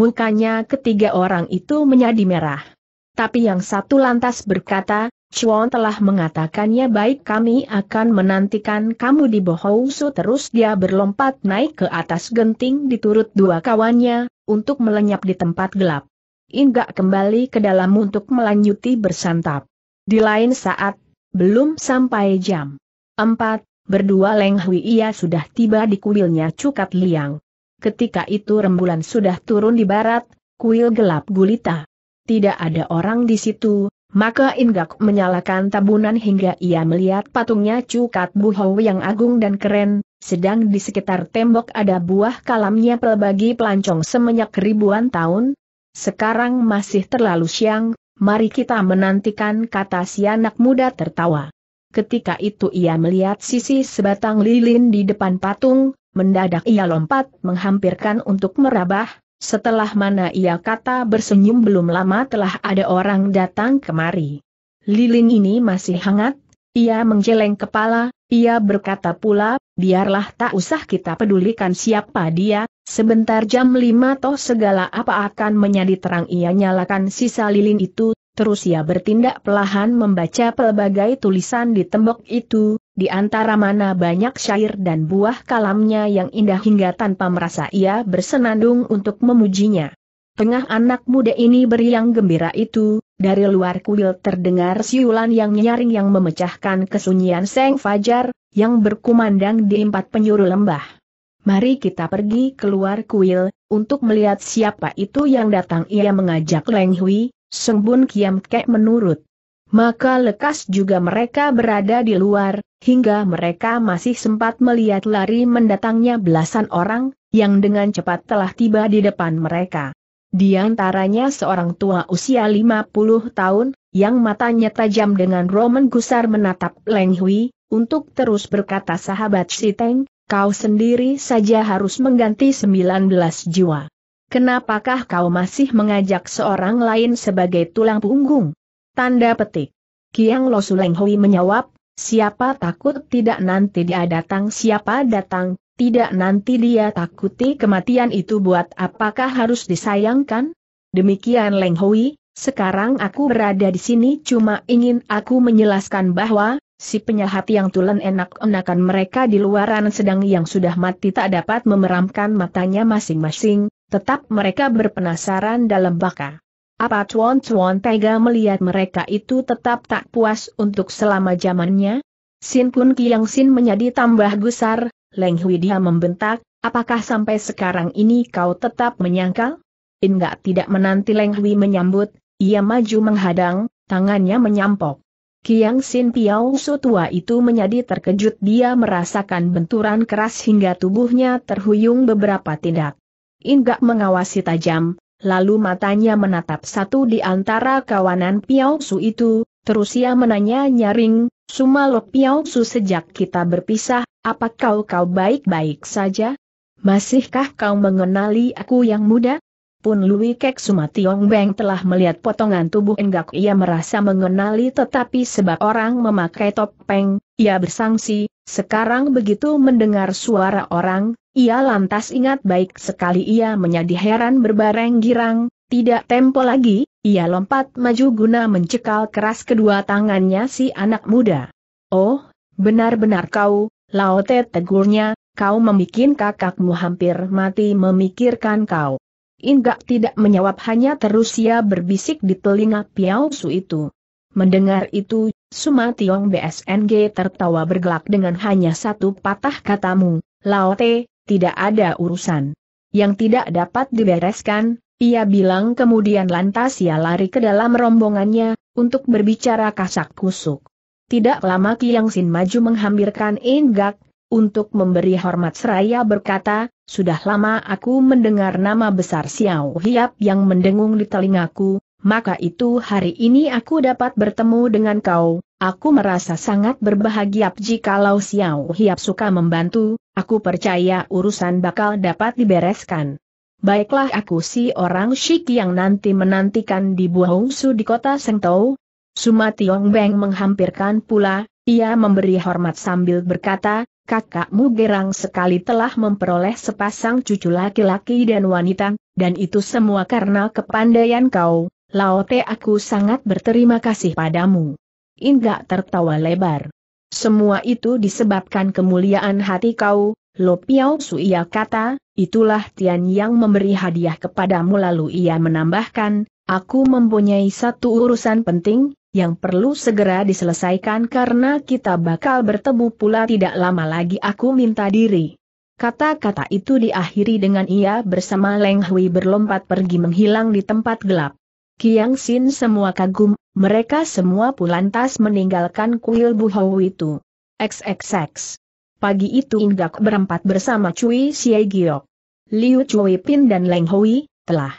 Mukanya ketiga orang itu menjadi merah. Tapi yang satu lantas berkata, Chuan telah mengatakannya baik kami akan menantikan kamu di bu Bohousu terus dia berlompat naik ke atas genting diturut dua kawannya, untuk melenyap di tempat gelap. Inggak kembali ke dalam untuk melanjuti bersantap. Di lain saat, belum sampai jam 4, berdua Leng Hui ia sudah tiba di kuilnya Cukat Liang. Ketika itu rembulan sudah turun di barat, kuil gelap gulita. Tidak ada orang di situ, maka Inggak menyalakan tabunan hingga ia melihat patungnya Cukat Hou yang agung dan keren, sedang di sekitar tembok ada buah kalamnya pelbagi pelancong semenyak ribuan tahun, sekarang masih terlalu siang, mari kita menantikan kata si anak muda tertawa. Ketika itu ia melihat sisi sebatang lilin di depan patung, mendadak ia lompat menghampirkan untuk merabah, setelah mana ia kata bersenyum belum lama telah ada orang datang kemari. Lilin ini masih hangat, ia menjeleng kepala, ia berkata pula, biarlah tak usah kita pedulikan siapa dia, Sebentar jam lima toh segala apa akan menjadi terang ia nyalakan sisa lilin itu, terus ia bertindak pelahan membaca pelbagai tulisan di tembok itu, di antara mana banyak syair dan buah kalamnya yang indah hingga tanpa merasa ia bersenandung untuk memujinya. Tengah anak muda ini beriang gembira itu, dari luar kuil terdengar siulan yang nyaring yang memecahkan kesunyian Seng Fajar, yang berkumandang di empat penjuru lembah. Mari kita pergi keluar kuil, untuk melihat siapa itu yang datang ia mengajak Leng Hui, Bun Kiam Kek menurut. Maka lekas juga mereka berada di luar, hingga mereka masih sempat melihat lari mendatangnya belasan orang, yang dengan cepat telah tiba di depan mereka. Di antaranya seorang tua usia 50 tahun, yang matanya tajam dengan Roman gusar menatap Leng Hui, untuk terus berkata sahabat Siteng, Kau sendiri saja harus mengganti 19 jiwa. Kenapakah kau masih mengajak seorang lain sebagai tulang punggung? Tanda petik. Kiang Lo Suleng menjawab, siapa takut tidak nanti dia datang siapa datang, tidak nanti dia takuti kematian itu buat apakah harus disayangkan? Demikian Lenghui. sekarang aku berada di sini cuma ingin aku menjelaskan bahwa, Si penjahat yang tulen enak-enakan mereka di luaran sedang yang sudah mati tak dapat memeramkan matanya masing-masing, tetap mereka berpenasaran dalam baka. Apa cuan-cuan tega melihat mereka itu tetap tak puas untuk selama zamannya? Sin pun Kiang Sin menjadi tambah gusar, Leng Hui dia membentak, apakah sampai sekarang ini kau tetap menyangkal? Enggak tidak menanti Leng Hui menyambut, ia maju menghadang, tangannya menyampok. Kiang Sin Piao Su tua itu menjadi terkejut dia merasakan benturan keras hingga tubuhnya terhuyung beberapa tindak. Inggak mengawasi tajam, lalu matanya menatap satu di antara kawanan Piao Su itu, terus ia menanya nyaring, Sumalo Piao Su sejak kita berpisah, apa kau kau baik-baik saja? Masihkah kau mengenali aku yang muda? Pun Lui Kek Sumationg Beng telah melihat potongan tubuh Enggak ia merasa mengenali tetapi sebab orang memakai topeng, ia bersangsi, sekarang begitu mendengar suara orang, ia lantas ingat baik sekali ia menjadi heran berbareng girang, tidak tempo lagi, ia lompat maju guna mencekal keras kedua tangannya si anak muda. Oh, benar-benar kau, Laote tegurnya, kau membuat kakakmu hampir mati memikirkan kau. Inggak tidak menjawab hanya terus ia berbisik di telinga Piao Su itu. Mendengar itu, Tiong BSNG tertawa bergelak dengan hanya satu patah katamu, Lao Laote, tidak ada urusan. Yang tidak dapat dibereskan, ia bilang kemudian lantas ia lari ke dalam rombongannya, untuk berbicara kasak kusuk. Tidak lama Kiang Sin maju menghampirkan Inggak, untuk memberi hormat seraya berkata, sudah lama aku mendengar nama besar Xiao Hiap yang mendengung di telingaku, maka itu hari ini aku dapat bertemu dengan kau. Aku merasa sangat berbahagia jikalau Xiao Hiap suka membantu, aku percaya urusan bakal dapat dibereskan. Baiklah aku si orang syik yang nanti menantikan di Buah Su di kota Sengtou. Suma Tiong Beng menghampirkan pula, ia memberi hormat sambil berkata, kakakmu gerang sekali telah memperoleh sepasang cucu laki-laki dan wanita, dan itu semua karena kepandaian kau, Laote aku sangat berterima kasih padamu. Inga tertawa lebar. Semua itu disebabkan kemuliaan hati kau, Lo Piao Su ia kata, itulah Tian yang memberi hadiah kepadamu lalu ia menambahkan, aku mempunyai satu urusan penting, yang perlu segera diselesaikan karena kita bakal bertemu pula tidak lama lagi aku minta diri. Kata-kata itu diakhiri dengan ia bersama Leng Hui berlompat pergi menghilang di tempat gelap. Kiang Sin semua kagum, mereka semua pulantas meninggalkan kuil Buhou itu. XXX. Pagi itu Inggak berempat bersama Cui Siai Giok. Liu Cui Pin dan Leng Hui, telah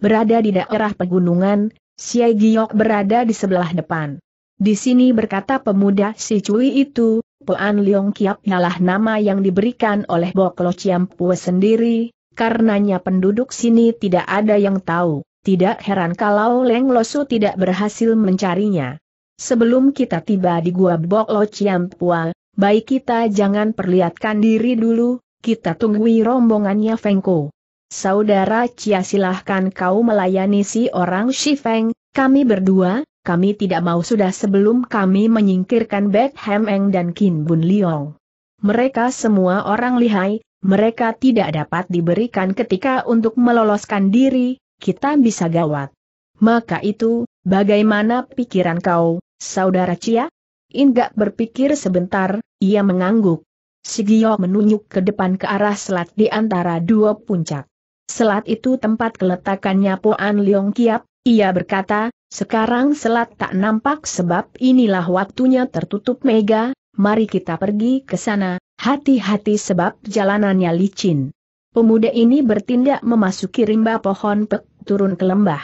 berada di daerah pegunungan, Xie Giok berada di sebelah depan. Di sini berkata pemuda si Cui itu, Puan Leong Kiap ialah nama yang diberikan oleh Boklo Pue sendiri, karenanya penduduk sini tidak ada yang tahu, tidak heran kalau Leng Losu tidak berhasil mencarinya. Sebelum kita tiba di gua Boklo Pue, baik kita jangan perlihatkan diri dulu, kita tunggui rombongannya Fengko. Saudara Cia silahkan kau melayani si orang Shifeng, kami berdua, kami tidak mau sudah sebelum kami menyingkirkan Bek Hemeng dan Kin Bun Liong. Mereka semua orang lihai, mereka tidak dapat diberikan ketika untuk meloloskan diri, kita bisa gawat. Maka itu, bagaimana pikiran kau, saudara Cia? Inggak berpikir sebentar, ia mengangguk. Sigio menunjuk ke depan ke arah selat di antara dua puncak. Selat itu tempat keletakannya Poan Leong Kiap, ia berkata, sekarang selat tak nampak sebab inilah waktunya tertutup mega, mari kita pergi ke sana, hati-hati sebab jalanannya licin. Pemuda ini bertindak memasuki rimba pohon pek turun ke lembah.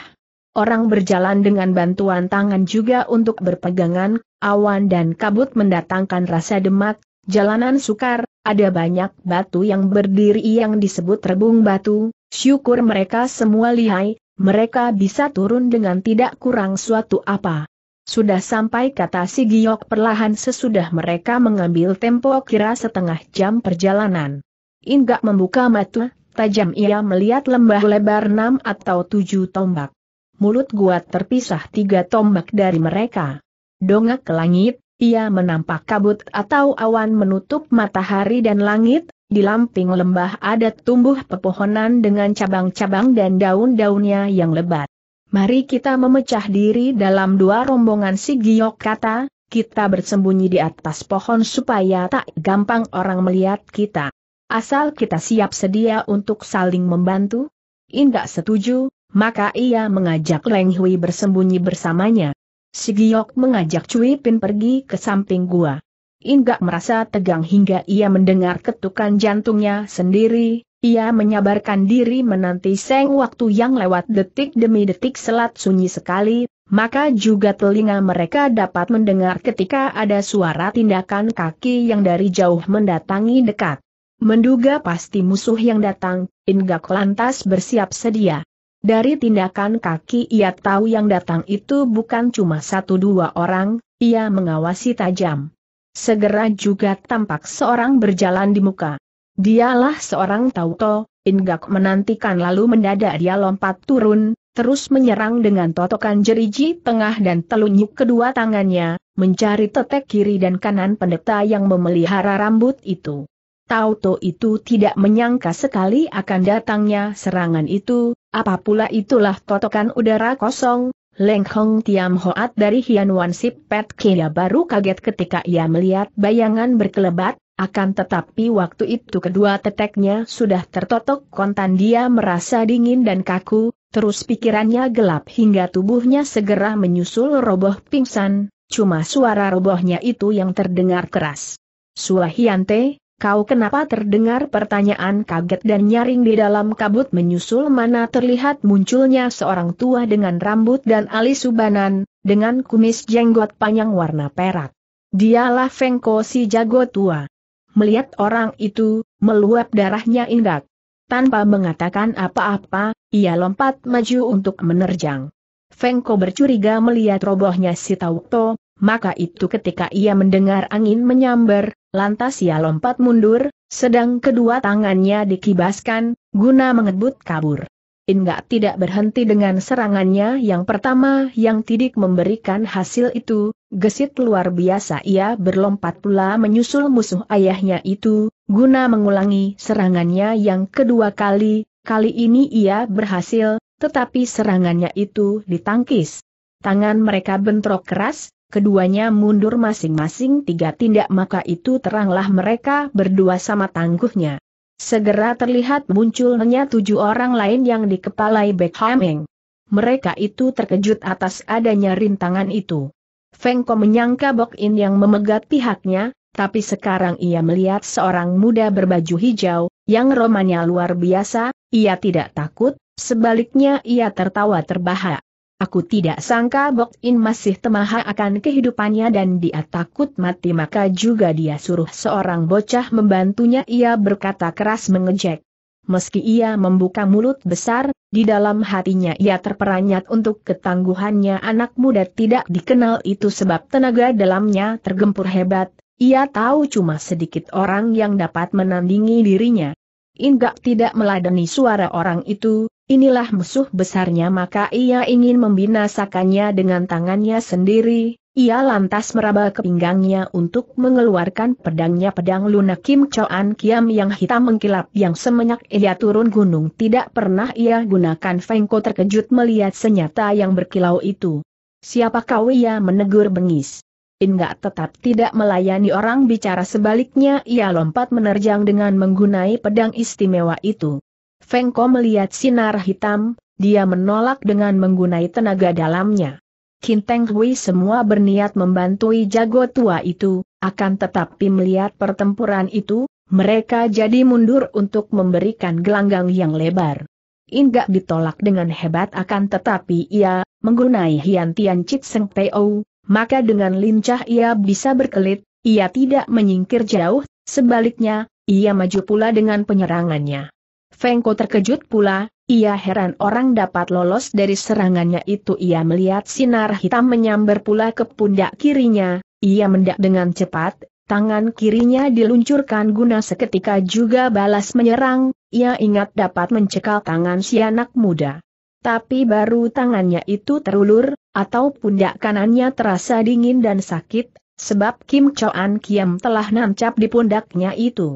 Orang berjalan dengan bantuan tangan juga untuk berpegangan, awan dan kabut mendatangkan rasa demak, jalanan sukar, ada banyak batu yang berdiri yang disebut rebung batu, syukur mereka semua lihai, mereka bisa turun dengan tidak kurang suatu apa. Sudah sampai kata si Giok perlahan sesudah mereka mengambil tempo kira setengah jam perjalanan. Inggak membuka mata, tajam ia melihat lembah lebar enam atau tujuh tombak. Mulut gua terpisah tiga tombak dari mereka. Dongak ke langit, ia menampak kabut atau awan menutup matahari dan langit, di lamping lembah ada tumbuh pepohonan dengan cabang-cabang dan daun-daunnya yang lebat. Mari kita memecah diri dalam dua rombongan si Giok kata, kita bersembunyi di atas pohon supaya tak gampang orang melihat kita. Asal kita siap sedia untuk saling membantu? Indah setuju, maka ia mengajak Leng Hui bersembunyi bersamanya. Si Giok mengajak Cui Pin pergi ke samping gua. Inggak merasa tegang hingga ia mendengar ketukan jantungnya sendiri, ia menyabarkan diri menanti seng waktu yang lewat detik demi detik selat sunyi sekali, maka juga telinga mereka dapat mendengar ketika ada suara tindakan kaki yang dari jauh mendatangi dekat. Menduga pasti musuh yang datang, Inggak lantas bersiap sedia. Dari tindakan kaki ia tahu yang datang itu bukan cuma satu dua orang, ia mengawasi tajam. Segera juga tampak seorang berjalan di muka. Dialah seorang Tauto, Ingak menantikan lalu mendadak dia lompat turun, terus menyerang dengan totokan jeriji tengah dan telunjuk kedua tangannya, mencari tetek kiri dan kanan pendeta yang memelihara rambut itu. Tauto itu tidak menyangka sekali akan datangnya serangan itu, apa pula itulah totokan udara kosong, Leng Hong Tiam Hoat dari Hian Wan Sip Pet Kia baru kaget ketika ia melihat bayangan berkelebat, akan tetapi waktu itu kedua teteknya sudah tertotok kontan dia merasa dingin dan kaku, terus pikirannya gelap hingga tubuhnya segera menyusul roboh pingsan, cuma suara robohnya itu yang terdengar keras. Suahiante, Kau kenapa terdengar pertanyaan kaget dan nyaring di dalam kabut menyusul mana terlihat munculnya seorang tua dengan rambut dan alis subanan, dengan kumis jenggot panjang warna perak. Dialah Fengko si jago tua. Melihat orang itu, meluap darahnya indak. Tanpa mengatakan apa-apa, ia lompat maju untuk menerjang. Fengko bercuriga melihat robohnya si Taukto, maka itu ketika ia mendengar angin menyambar, lantas ia lompat mundur, sedang kedua tangannya dikibaskan, guna mengebut kabur. Inggak tidak berhenti dengan serangannya yang pertama yang tidak memberikan hasil itu, gesit luar biasa ia berlompat pula menyusul musuh ayahnya itu, guna mengulangi serangannya yang kedua kali, kali ini ia berhasil, tetapi serangannya itu ditangkis. Tangan mereka bentrok keras, Keduanya mundur masing-masing tiga tindak maka itu teranglah mereka berdua sama tangguhnya. Segera terlihat munculnya tujuh orang lain yang dikepalai Beckhameng. Mereka itu terkejut atas adanya rintangan itu. Fengko menyangka Bok In yang memegat pihaknya, tapi sekarang ia melihat seorang muda berbaju hijau, yang romanya luar biasa, ia tidak takut, sebaliknya ia tertawa terbahak. Aku tidak sangka Bok In masih temaha akan kehidupannya dan dia takut mati maka juga dia suruh seorang bocah membantunya ia berkata keras mengejek. Meski ia membuka mulut besar, di dalam hatinya ia terperanyat untuk ketangguhannya anak muda tidak dikenal itu sebab tenaga dalamnya tergempur hebat, ia tahu cuma sedikit orang yang dapat menandingi dirinya. Inggak tidak meladeni suara orang itu, Inilah musuh besarnya maka ia ingin membinasakannya dengan tangannya sendiri, ia lantas meraba ke pinggangnya untuk mengeluarkan pedangnya pedang lunak Kim Choan Kiam yang hitam mengkilap yang semenyak ia turun gunung tidak pernah ia gunakan Fengko terkejut melihat senjata yang berkilau itu. Siapa kau ia menegur bengis. Ingat tetap tidak melayani orang bicara sebaliknya ia lompat menerjang dengan menggunai pedang istimewa itu. Feng Ko melihat sinar hitam, dia menolak dengan menggunai tenaga dalamnya. Kinteng Hui semua berniat membantui jago tua itu, akan tetapi melihat pertempuran itu, mereka jadi mundur untuk memberikan gelanggang yang lebar. Inggak ditolak dengan hebat akan tetapi ia, menggunai Hian Tian Chit Seng Peo, maka dengan lincah ia bisa berkelit, ia tidak menyingkir jauh, sebaliknya, ia maju pula dengan penyerangannya. Fengko terkejut pula, ia heran orang dapat lolos dari serangannya itu ia melihat sinar hitam menyambar pula ke pundak kirinya, ia mendak dengan cepat, tangan kirinya diluncurkan guna seketika juga balas menyerang, ia ingat dapat mencekal tangan si anak muda. Tapi baru tangannya itu terulur, atau pundak kanannya terasa dingin dan sakit, sebab Kim Choan Kiam telah nancap di pundaknya itu.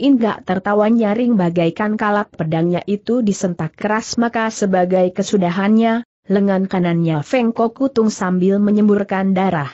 Inggak tertawa nyaring bagaikan kalap pedangnya itu disentak keras maka sebagai kesudahannya, lengan kanannya Feng kutung sambil menyemburkan darah.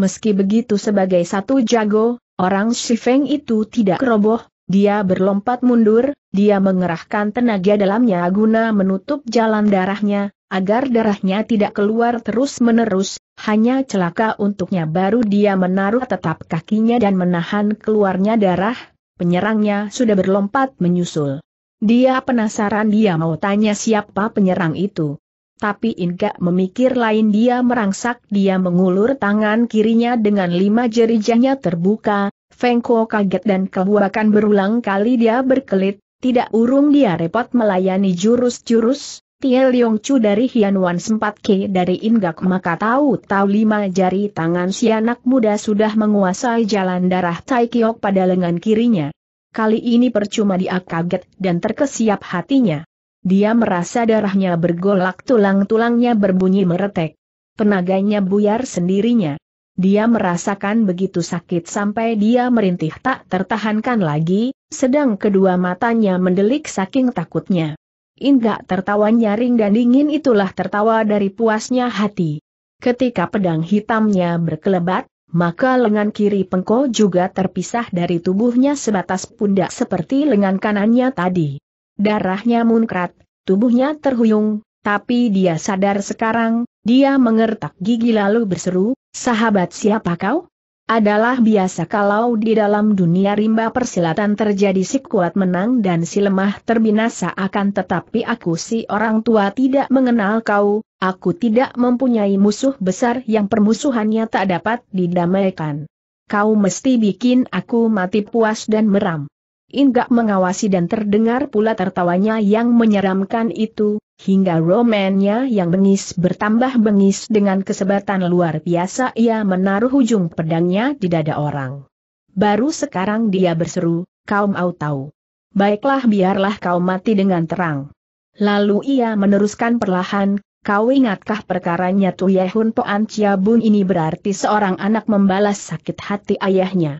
Meski begitu sebagai satu jago, orang Shifeng itu tidak roboh, dia berlompat mundur, dia mengerahkan tenaga dalamnya guna menutup jalan darahnya, agar darahnya tidak keluar terus-menerus, hanya celaka untuknya baru dia menaruh tetap kakinya dan menahan keluarnya darah, penyerangnya sudah berlompat menyusul. Dia penasaran dia mau tanya siapa penyerang itu. Tapi Inka memikir lain dia merangsak dia mengulur tangan kirinya dengan lima jerijahnya terbuka, Fengko kaget dan kebuakan berulang kali dia berkelit, tidak urung dia repot melayani jurus-jurus, Tie Leong Chu dari Wan sempat ke dari Inggak maka tahu-tahu lima jari tangan si anak muda sudah menguasai jalan darah Tai Kiok pada lengan kirinya. Kali ini percuma dia kaget dan terkesiap hatinya. Dia merasa darahnya bergolak tulang-tulangnya berbunyi meretek. Penaganya buyar sendirinya. Dia merasakan begitu sakit sampai dia merintih tak tertahankan lagi, sedang kedua matanya mendelik saking takutnya. Indah tertawa nyaring dan dingin itulah tertawa dari puasnya hati. Ketika pedang hitamnya berkelebat, maka lengan kiri Pengko juga terpisah dari tubuhnya sebatas pundak seperti lengan kanannya tadi. Darahnya munkrat, tubuhnya terhuyung, tapi dia sadar sekarang, dia mengertak gigi lalu berseru, sahabat siapa kau? adalah biasa kalau di dalam dunia rimba persilatan terjadi si kuat menang dan si lemah terbinasa akan tetapi aku si orang tua tidak mengenal kau, aku tidak mempunyai musuh besar yang permusuhannya tak dapat didamaikan. Kau mesti bikin aku mati puas dan meram. Inggak mengawasi dan terdengar pula tertawanya yang menyeramkan itu, hingga romannya yang bengis bertambah bengis dengan kesebatan luar biasa ia menaruh ujung pedangnya di dada orang. Baru sekarang dia berseru, kaum au tahu. Baiklah biarlah kau mati dengan terang. Lalu ia meneruskan perlahan, kau ingatkah perkaranya Tuyehun Poan Bun ini berarti seorang anak membalas sakit hati ayahnya.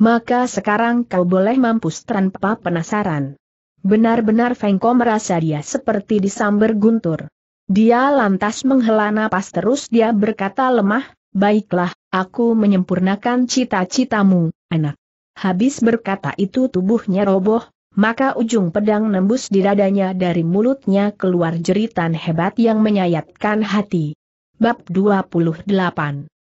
Maka sekarang kau boleh mampus tanpa penasaran. Benar-benar Fengko merasa dia seperti disambar guntur. Dia lantas menghela napas terus dia berkata lemah, baiklah, aku menyempurnakan cita-citamu, anak. Habis berkata itu tubuhnya roboh, maka ujung pedang nembus di dadanya dari mulutnya keluar jeritan hebat yang menyayatkan hati. Bab 28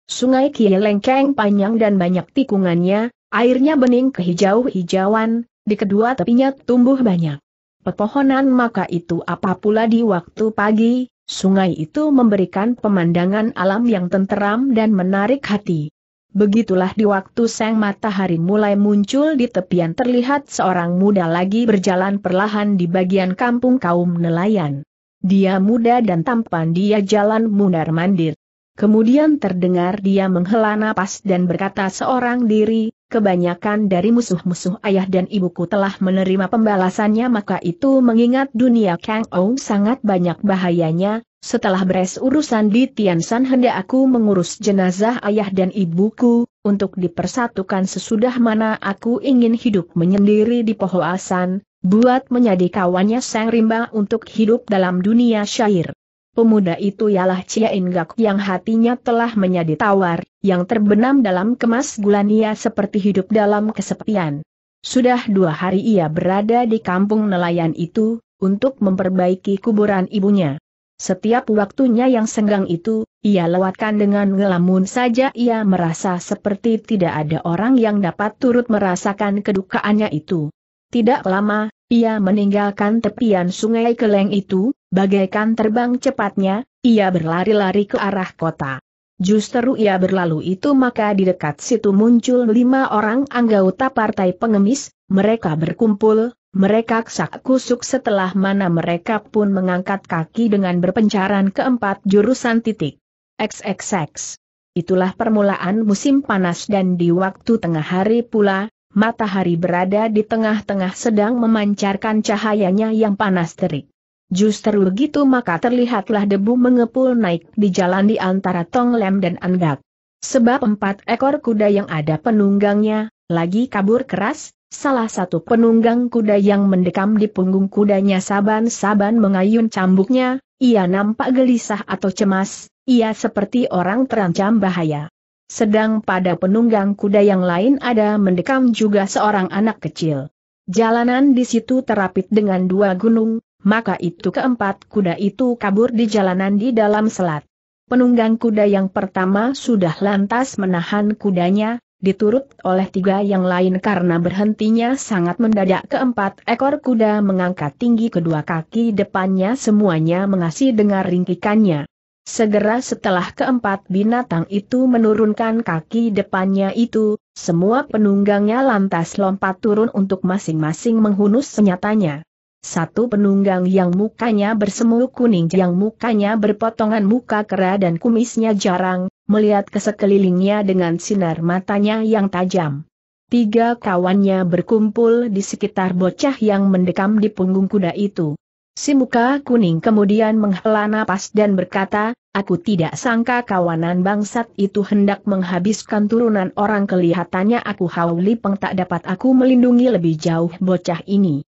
Sungai Kielengkeng panjang dan banyak tikungannya, Airnya bening kehijau-hijauan, di kedua tepinya tumbuh banyak pepohonan maka itu apa pula di waktu pagi, sungai itu memberikan pemandangan alam yang tenteram dan menarik hati. Begitulah di waktu sang matahari mulai muncul di tepian terlihat seorang muda lagi berjalan perlahan di bagian kampung kaum nelayan. Dia muda dan tampan dia jalan mundar mandir. Kemudian terdengar dia menghela napas dan berkata seorang diri, kebanyakan dari musuh-musuh ayah dan ibuku telah menerima pembalasannya maka itu mengingat dunia Kang Ou sangat banyak bahayanya, setelah beres urusan di Tiansan hendak aku mengurus jenazah ayah dan ibuku, untuk dipersatukan sesudah mana aku ingin hidup menyendiri di Pohoasan, buat menjadi kawannya Sang Rimba untuk hidup dalam dunia syair. Pemuda itu ialah Cia Inggak yang hatinya telah menjadi tawar, yang terbenam dalam kemas gulania seperti hidup dalam kesepian. Sudah dua hari ia berada di kampung nelayan itu, untuk memperbaiki kuburan ibunya. Setiap waktunya yang senggang itu, ia lewatkan dengan ngelamun saja ia merasa seperti tidak ada orang yang dapat turut merasakan kedukaannya itu. Tidak lama, ia meninggalkan tepian sungai Keleng itu, Bagaikan terbang cepatnya, ia berlari-lari ke arah kota. Justru ia berlalu itu maka di dekat situ muncul lima orang anggota partai pengemis, mereka berkumpul, mereka kesak kusuk setelah mana mereka pun mengangkat kaki dengan berpencaran keempat jurusan titik. XXX. Itulah permulaan musim panas dan di waktu tengah hari pula, matahari berada di tengah-tengah sedang memancarkan cahayanya yang panas terik. Justru begitu maka terlihatlah debu mengepul naik di jalan di antara Tong Lem dan Anggak. Sebab empat ekor kuda yang ada penunggangnya, lagi kabur keras, salah satu penunggang kuda yang mendekam di punggung kudanya saban-saban mengayun cambuknya, ia nampak gelisah atau cemas, ia seperti orang terancam bahaya. Sedang pada penunggang kuda yang lain ada mendekam juga seorang anak kecil. Jalanan di situ terapit dengan dua gunung, maka itu keempat kuda itu kabur di jalanan di dalam selat. Penunggang kuda yang pertama sudah lantas menahan kudanya, diturut oleh tiga yang lain karena berhentinya sangat mendadak keempat ekor kuda mengangkat tinggi kedua kaki depannya semuanya mengasih dengar ringkikannya. Segera setelah keempat binatang itu menurunkan kaki depannya itu, semua penunggangnya lantas lompat turun untuk masing-masing menghunus senyatanya. Satu penunggang yang mukanya bersemu kuning yang mukanya berpotongan muka kera dan kumisnya jarang, melihat ke sekelilingnya dengan sinar matanya yang tajam. Tiga kawannya berkumpul di sekitar bocah yang mendekam di punggung kuda itu. Si muka kuning kemudian menghela napas dan berkata, aku tidak sangka kawanan bangsat itu hendak menghabiskan turunan orang kelihatannya aku hauli peng tak dapat aku melindungi lebih jauh bocah ini.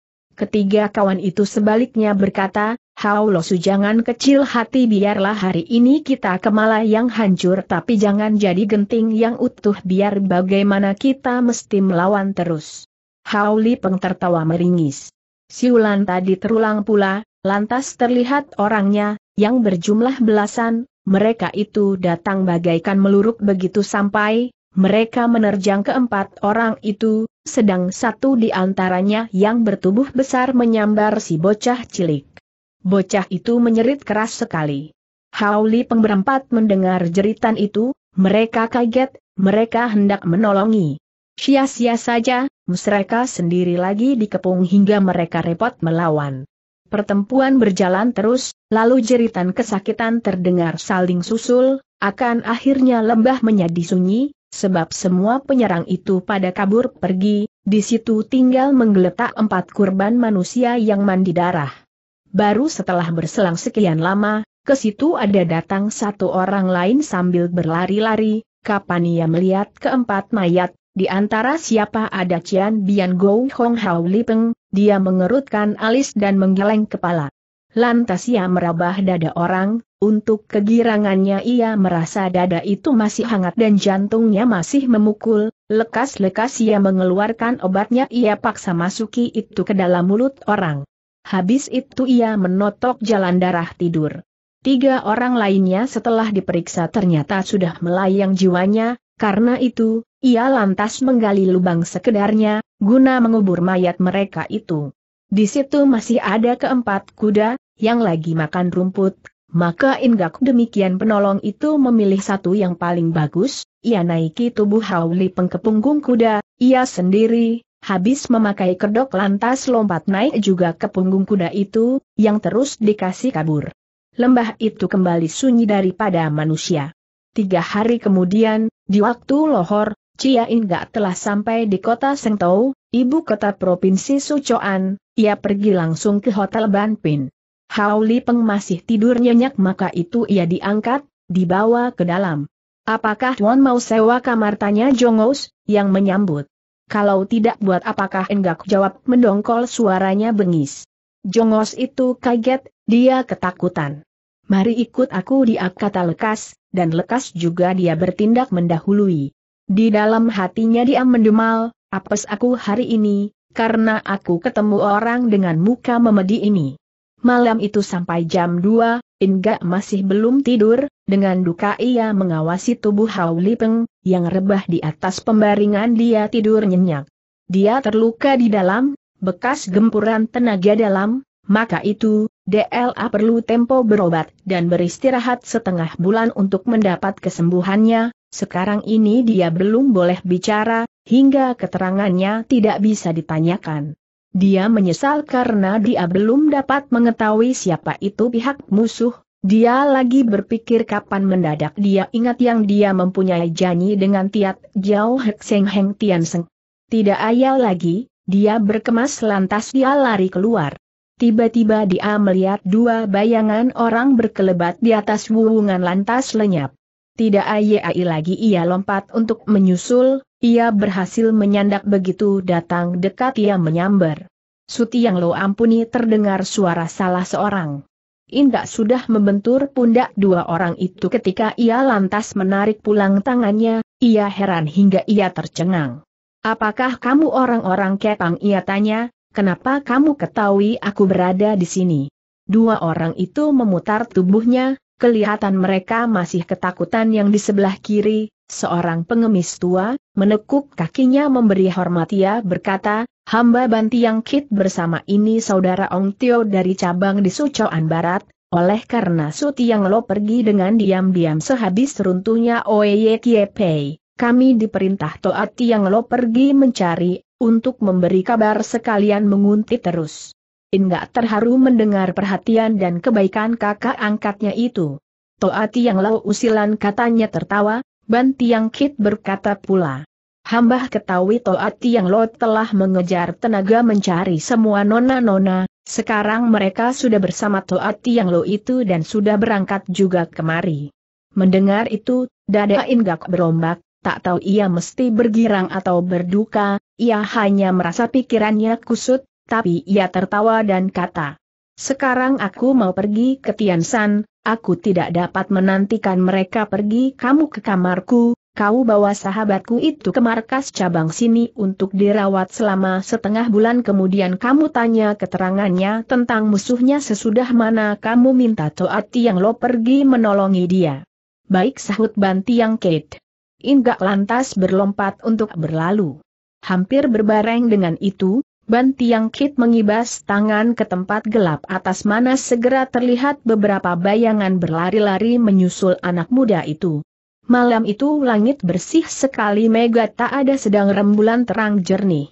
Ketiga kawan itu sebaliknya berkata, Haolosu jangan kecil hati biarlah hari ini kita kemala yang hancur tapi jangan jadi genting yang utuh biar bagaimana kita mesti melawan terus. Hauli Peng tertawa meringis. Siulan tadi terulang pula, lantas terlihat orangnya, yang berjumlah belasan, mereka itu datang bagaikan meluruk begitu sampai, mereka menerjang keempat orang itu, sedang satu di antaranya yang bertubuh besar menyambar si bocah cilik. Bocah itu menyerit keras sekali. Hauli pengberempat mendengar jeritan itu, mereka kaget, mereka hendak menolongi. Sia-sia saja, mereka sendiri lagi dikepung hingga mereka repot melawan. Pertempuan berjalan terus, lalu jeritan kesakitan terdengar saling susul, akan akhirnya lembah menjadi sunyi, sebab semua penyerang itu pada kabur pergi, di situ tinggal menggeletak empat kurban manusia yang mandi darah. Baru setelah berselang sekian lama, ke situ ada datang satu orang lain sambil berlari-lari, kapan ia melihat keempat mayat, di antara siapa ada Cian Bian Gou Hong Hao Lipeng, dia mengerutkan alis dan menggeleng kepala. Lantas ia merabah dada orang, untuk kegirangannya ia merasa dada itu masih hangat dan jantungnya masih memukul, lekas-lekas ia mengeluarkan obatnya ia paksa masuki itu ke dalam mulut orang. Habis itu ia menotok jalan darah tidur. Tiga orang lainnya setelah diperiksa ternyata sudah melayang jiwanya, karena itu, ia lantas menggali lubang sekedarnya, guna mengubur mayat mereka itu. Di situ masih ada keempat kuda, yang lagi makan rumput, maka Inggak demikian penolong itu memilih satu yang paling bagus, ia naiki tubuh Hauli pengkepunggung kuda, ia sendiri, habis memakai kedok lantas lompat naik juga ke punggung kuda itu, yang terus dikasih kabur. Lembah itu kembali sunyi daripada manusia. Tiga hari kemudian, di waktu lohor, Cia Inggak telah sampai di kota Sengtou, ibu kota provinsi Sucoan, ia pergi langsung ke Hotel Banpin. Hauli Peng masih tidur nyenyak maka itu ia diangkat, dibawa ke dalam. Apakah Tuan mau sewa kamar tanya Jongos, yang menyambut. Kalau tidak buat apakah enggak jawab mendongkol suaranya bengis. Jongos itu kaget, dia ketakutan. Mari ikut aku dia kata lekas, dan lekas juga dia bertindak mendahului. Di dalam hatinya dia mendemal, apes aku hari ini, karena aku ketemu orang dengan muka memedi ini. Malam itu sampai jam 2, Inga masih belum tidur, dengan duka ia mengawasi tubuh Hao Lipeng, yang rebah di atas pembaringan dia tidur nyenyak. Dia terluka di dalam, bekas gempuran tenaga dalam, maka itu, DLA perlu tempo berobat dan beristirahat setengah bulan untuk mendapat kesembuhannya, sekarang ini dia belum boleh bicara, hingga keterangannya tidak bisa ditanyakan. Dia menyesal karena dia belum dapat mengetahui siapa itu pihak musuh, dia lagi berpikir kapan mendadak dia ingat yang dia mempunyai janji dengan Tiat Jiao Hek Seng Heng Tian Seng. Tidak ayal lagi, dia berkemas lantas dia lari keluar. Tiba-tiba dia melihat dua bayangan orang berkelebat di atas wuungan lantas lenyap. Tidak ayai lagi ia lompat untuk menyusul, ia berhasil menyandak begitu datang dekat ia menyambar. Suti yang lo ampuni terdengar suara salah seorang. Indak sudah membentur pundak dua orang itu ketika ia lantas menarik pulang tangannya, ia heran hingga ia tercengang. Apakah kamu orang-orang kepang ia tanya, kenapa kamu ketahui aku berada di sini? Dua orang itu memutar tubuhnya, kelihatan mereka masih ketakutan yang di sebelah kiri, seorang pengemis tua, menekuk kakinya memberi hormat ia berkata, hamba Banti yang Kit bersama ini saudara Ong Tio dari cabang di Sucoan Barat, oleh karena Su Tiang Lo pergi dengan diam-diam sehabis runtuhnya Oye Kie Pei, kami diperintah Toat Tiang Lo pergi mencari, untuk memberi kabar sekalian menguntit terus. Inggak terharu mendengar perhatian dan kebaikan kakak angkatnya itu. Toati yang lau usilan katanya tertawa, banti yang Kit berkata pula. Hamba ketahui Toati yang lo telah mengejar tenaga mencari semua nona-nona, sekarang mereka sudah bersama Toati yang lo itu dan sudah berangkat juga kemari. Mendengar itu, dada Inggak berombak, tak tahu ia mesti bergirang atau berduka, ia hanya merasa pikirannya kusut, tapi ia tertawa dan kata, sekarang aku mau pergi ke Tiansan, aku tidak dapat menantikan mereka pergi kamu ke kamarku, kau bawa sahabatku itu ke markas cabang sini untuk dirawat selama setengah bulan kemudian kamu tanya keterangannya tentang musuhnya sesudah mana kamu minta Toat yang Lo pergi menolongi dia. Baik sahut Banti Yang Kate. Inggak lantas berlompat untuk berlalu. Hampir berbareng dengan itu, Ban Tiang Kit mengibas tangan ke tempat gelap atas mana segera terlihat beberapa bayangan berlari-lari menyusul anak muda itu. Malam itu langit bersih sekali mega tak ada sedang rembulan terang jernih.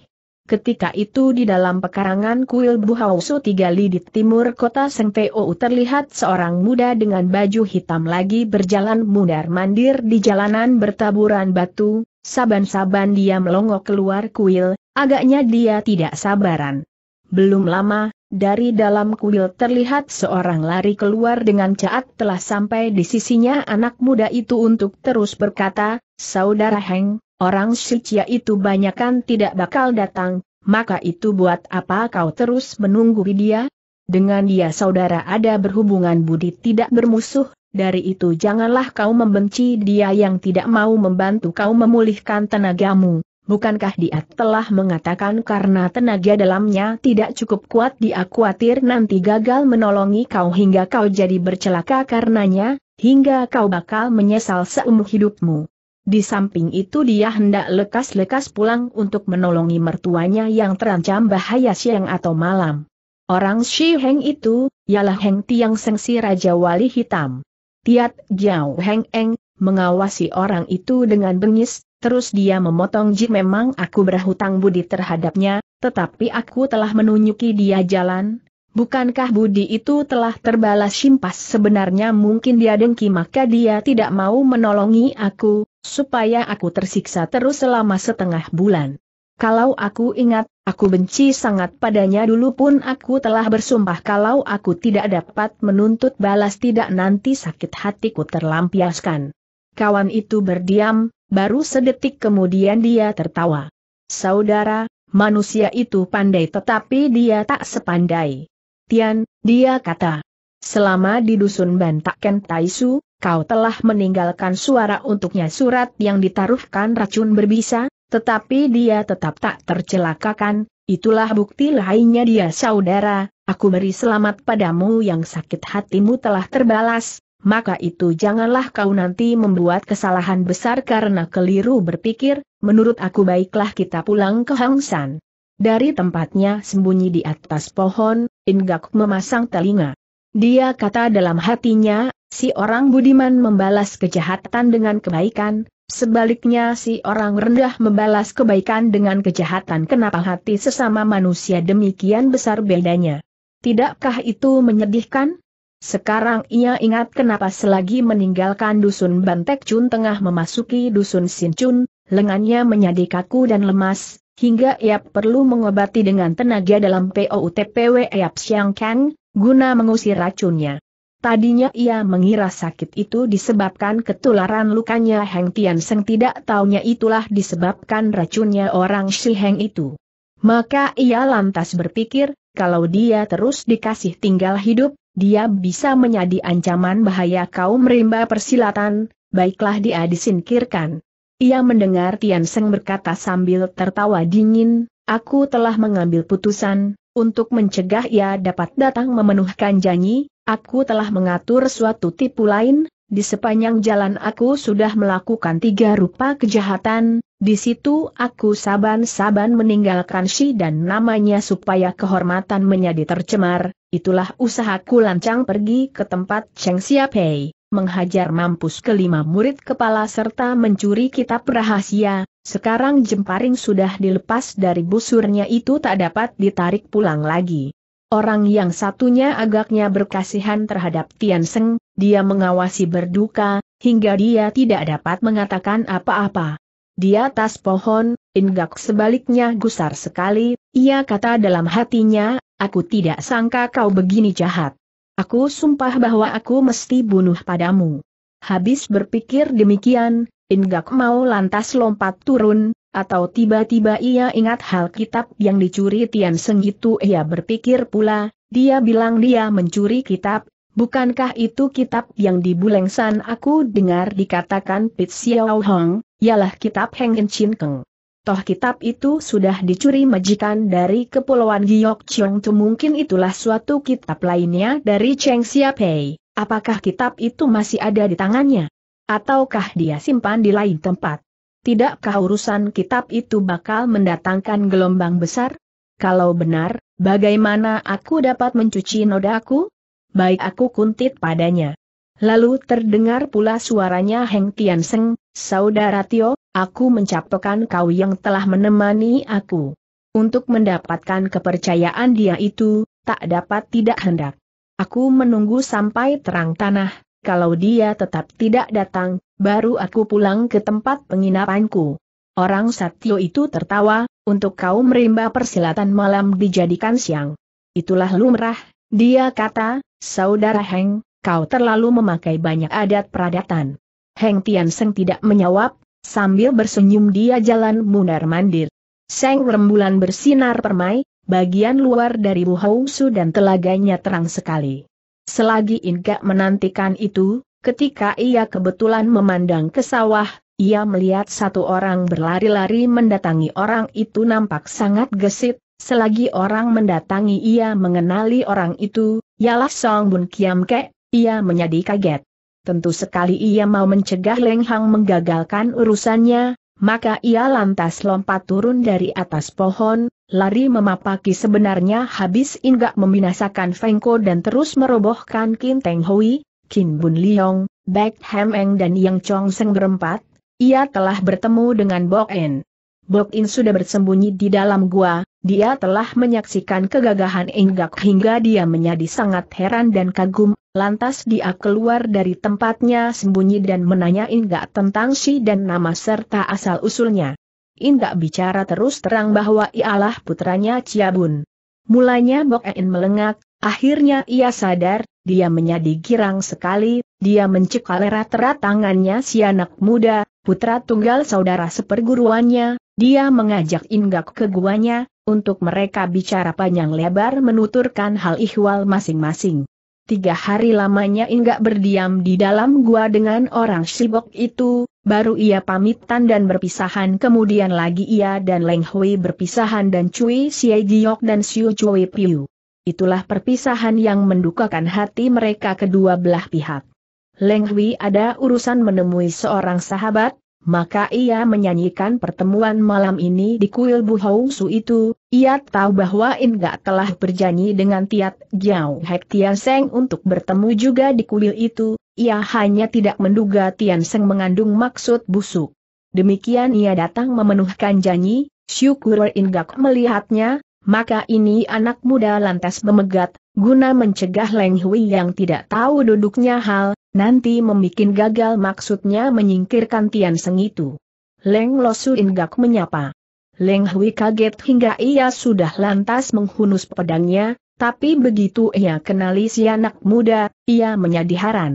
Ketika itu di dalam pekarangan kuil Buhausu tiga li di timur kota sengteo terlihat seorang muda dengan baju hitam lagi berjalan mundar-mandir di jalanan bertaburan batu, saban-saban dia melongok keluar kuil, agaknya dia tidak sabaran. Belum lama, dari dalam kuil terlihat seorang lari keluar dengan caat telah sampai di sisinya anak muda itu untuk terus berkata, Saudara Heng, Orang Sucia itu banyakkan tidak bakal datang, maka itu buat apa kau terus menunggu dia? Dengan dia saudara ada berhubungan budi tidak bermusuh, dari itu janganlah kau membenci dia yang tidak mau membantu kau memulihkan tenagamu. Bukankah dia telah mengatakan karena tenaga dalamnya tidak cukup kuat dia khawatir nanti gagal menolongi kau hingga kau jadi bercelaka karenanya, hingga kau bakal menyesal seumur hidupmu. Di samping itu dia hendak lekas-lekas pulang untuk menolongi mertuanya yang terancam bahaya siang atau malam. Orang Shi Heng itu, ialah Heng Tiang Sengsi Raja Wali Hitam. Tiat Jiao Heng Eng, mengawasi orang itu dengan bengis, terus dia memotong jin memang aku berhutang budi terhadapnya, tetapi aku telah menunjuki dia jalan, Bukankah budi itu telah terbalas simpas sebenarnya mungkin dia dengki maka dia tidak mau menolongi aku, supaya aku tersiksa terus selama setengah bulan. Kalau aku ingat, aku benci sangat padanya dulu pun aku telah bersumpah kalau aku tidak dapat menuntut balas tidak nanti sakit hatiku terlampiaskan. Kawan itu berdiam, baru sedetik kemudian dia tertawa. Saudara, manusia itu pandai tetapi dia tak sepandai. Tian, dia kata. Selama di dusun Bantaken Taisu, kau telah meninggalkan suara untuknya surat yang ditaruhkan racun berbisa, tetapi dia tetap tak tercelakakan, itulah bukti lainnya dia saudara, aku beri selamat padamu yang sakit hatimu telah terbalas, maka itu janganlah kau nanti membuat kesalahan besar karena keliru berpikir, menurut aku baiklah kita pulang ke Hangsan. Dari tempatnya sembunyi di atas pohon, Ingak memasang telinga. Dia kata dalam hatinya, Si orang budiman membalas kejahatan dengan kebaikan, sebaliknya si orang rendah membalas kebaikan dengan kejahatan. Kenapa hati sesama manusia demikian besar bedanya? Tidakkah itu menyedihkan? Sekarang ia ingat kenapa selagi meninggalkan dusun Bantek Chun tengah memasuki dusun Sincun, lengannya menjadi kaku dan lemas, hingga ia perlu mengobati dengan tenaga dalam POUTPW Eap Siang Kang, guna mengusir racunnya. Tadinya ia mengira sakit itu disebabkan ketularan lukanya Heng Tian Seng tidak taunya itulah disebabkan racunnya orang si Heng itu. Maka ia lantas berpikir, kalau dia terus dikasih tinggal hidup, dia bisa menjadi ancaman bahaya kaum rimba persilatan, baiklah dia disingkirkan. Ia mendengar Tian Seng berkata sambil tertawa dingin, aku telah mengambil putusan, untuk mencegah ia dapat datang memenuhkan janji, Aku telah mengatur suatu tipu lain, di sepanjang jalan aku sudah melakukan tiga rupa kejahatan, di situ aku saban-saban meninggalkan si dan namanya supaya kehormatan menjadi tercemar, itulah usahaku lancang pergi ke tempat Cheng Siapei, menghajar mampus kelima murid kepala serta mencuri kitab rahasia, sekarang jemparing sudah dilepas dari busurnya itu tak dapat ditarik pulang lagi. Orang yang satunya agaknya berkasihan terhadap Tian Seng, dia mengawasi berduka, hingga dia tidak dapat mengatakan apa-apa. Di atas pohon, Ingak sebaliknya gusar sekali, ia kata dalam hatinya, aku tidak sangka kau begini jahat. Aku sumpah bahwa aku mesti bunuh padamu. Habis berpikir demikian, Ingak mau lantas lompat turun, atau tiba-tiba ia ingat hal kitab yang dicuri Tian Seng itu ia berpikir pula, dia bilang dia mencuri kitab, bukankah itu kitab yang di San aku dengar dikatakan Pit Xiao Hong, ialah kitab Heng In Chin Keng. Toh kitab itu sudah dicuri majikan dari Kepulauan Giyok Chiong tu mungkin itulah suatu kitab lainnya dari Cheng Xiapei, apakah kitab itu masih ada di tangannya? Ataukah dia simpan di lain tempat? tidakkah urusan kitab itu bakal mendatangkan gelombang besar? Kalau benar, bagaimana aku dapat mencuci noda nodaku? Baik aku kuntit padanya. Lalu terdengar pula suaranya Heng Tian Seng, Saudara Tio, aku mencapokan kau yang telah menemani aku. Untuk mendapatkan kepercayaan dia itu, tak dapat tidak hendak. Aku menunggu sampai terang tanah, kalau dia tetap tidak datang, baru aku pulang ke tempat penginapanku. Orang Satyo itu tertawa, untuk kau merimba persilatan malam dijadikan siang. Itulah lumrah, dia kata, saudara Heng, kau terlalu memakai banyak adat peradatan. Heng Tian Seng tidak menjawab, sambil bersenyum dia jalan mundar-mandir. Seng rembulan bersinar permai, bagian luar dari Wuhousu dan telaganya terang sekali. Selagi Inka menantikan itu, ketika ia kebetulan memandang ke sawah, ia melihat satu orang berlari-lari mendatangi orang itu nampak sangat gesit, selagi orang mendatangi ia mengenali orang itu, ialah Song Bun Kiam Ke, ia menjadi kaget. Tentu sekali ia mau mencegah Leng Hang menggagalkan urusannya, maka ia lantas lompat turun dari atas pohon, Lari memapaki sebenarnya habis inggak membinasakan Fengko dan terus merobohkan Kim Teng Hui, Kim Bun Liong, Baek Hem Eng dan Yang Chong Seng berempat, ia telah bertemu dengan Bok En. Bok In sudah bersembunyi di dalam gua, dia telah menyaksikan kegagahan Enggak hingga dia menjadi sangat heran dan kagum, lantas dia keluar dari tempatnya sembunyi dan menanya Enggak tentang si dan nama serta asal-usulnya. Indak bicara terus terang bahwa ialah putranya Ciabun. Mulanya Bok Ein melengak, akhirnya ia sadar, dia menjadi girang sekali, dia mencekal erat-erat tangannya si anak muda, putra tunggal saudara seperguruannya, dia mengajak Inggak ke guanya, untuk mereka bicara panjang lebar menuturkan hal ihwal masing-masing tiga hari lamanya enggak berdiam di dalam gua dengan orang Shibok itu, baru ia pamitan dan berpisahan kemudian lagi ia dan Leng Hui berpisahan dan Cui Siai Giok dan Xiu Cui Piu. Itulah perpisahan yang mendukakan hati mereka kedua belah pihak. Leng Hui ada urusan menemui seorang sahabat, maka ia menyanyikan pertemuan malam ini di kuil Bu Su itu, ia tahu bahwa Inga telah berjanji dengan Tiat Jiao Hek Tian Seng untuk bertemu juga di kuil itu, ia hanya tidak menduga Tian Seng mengandung maksud busuk. Demikian ia datang memenuhkan janji, syukur Ingak melihatnya, maka ini anak muda lantas memegat, guna mencegah Leng Hui yang tidak tahu duduknya hal, nanti membuat gagal maksudnya menyingkirkan Tian Seng itu. Leng Losu Ingak menyapa. Leng Hui kaget hingga ia sudah lantas menghunus pedangnya, tapi begitu ia kenali si anak muda, ia menjadi heran.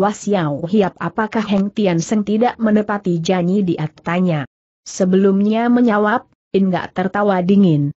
Wasiao Hiap apakah Heng Tian Seng tidak menepati janji di atanya? Sebelumnya menyawab, Ingak tertawa dingin.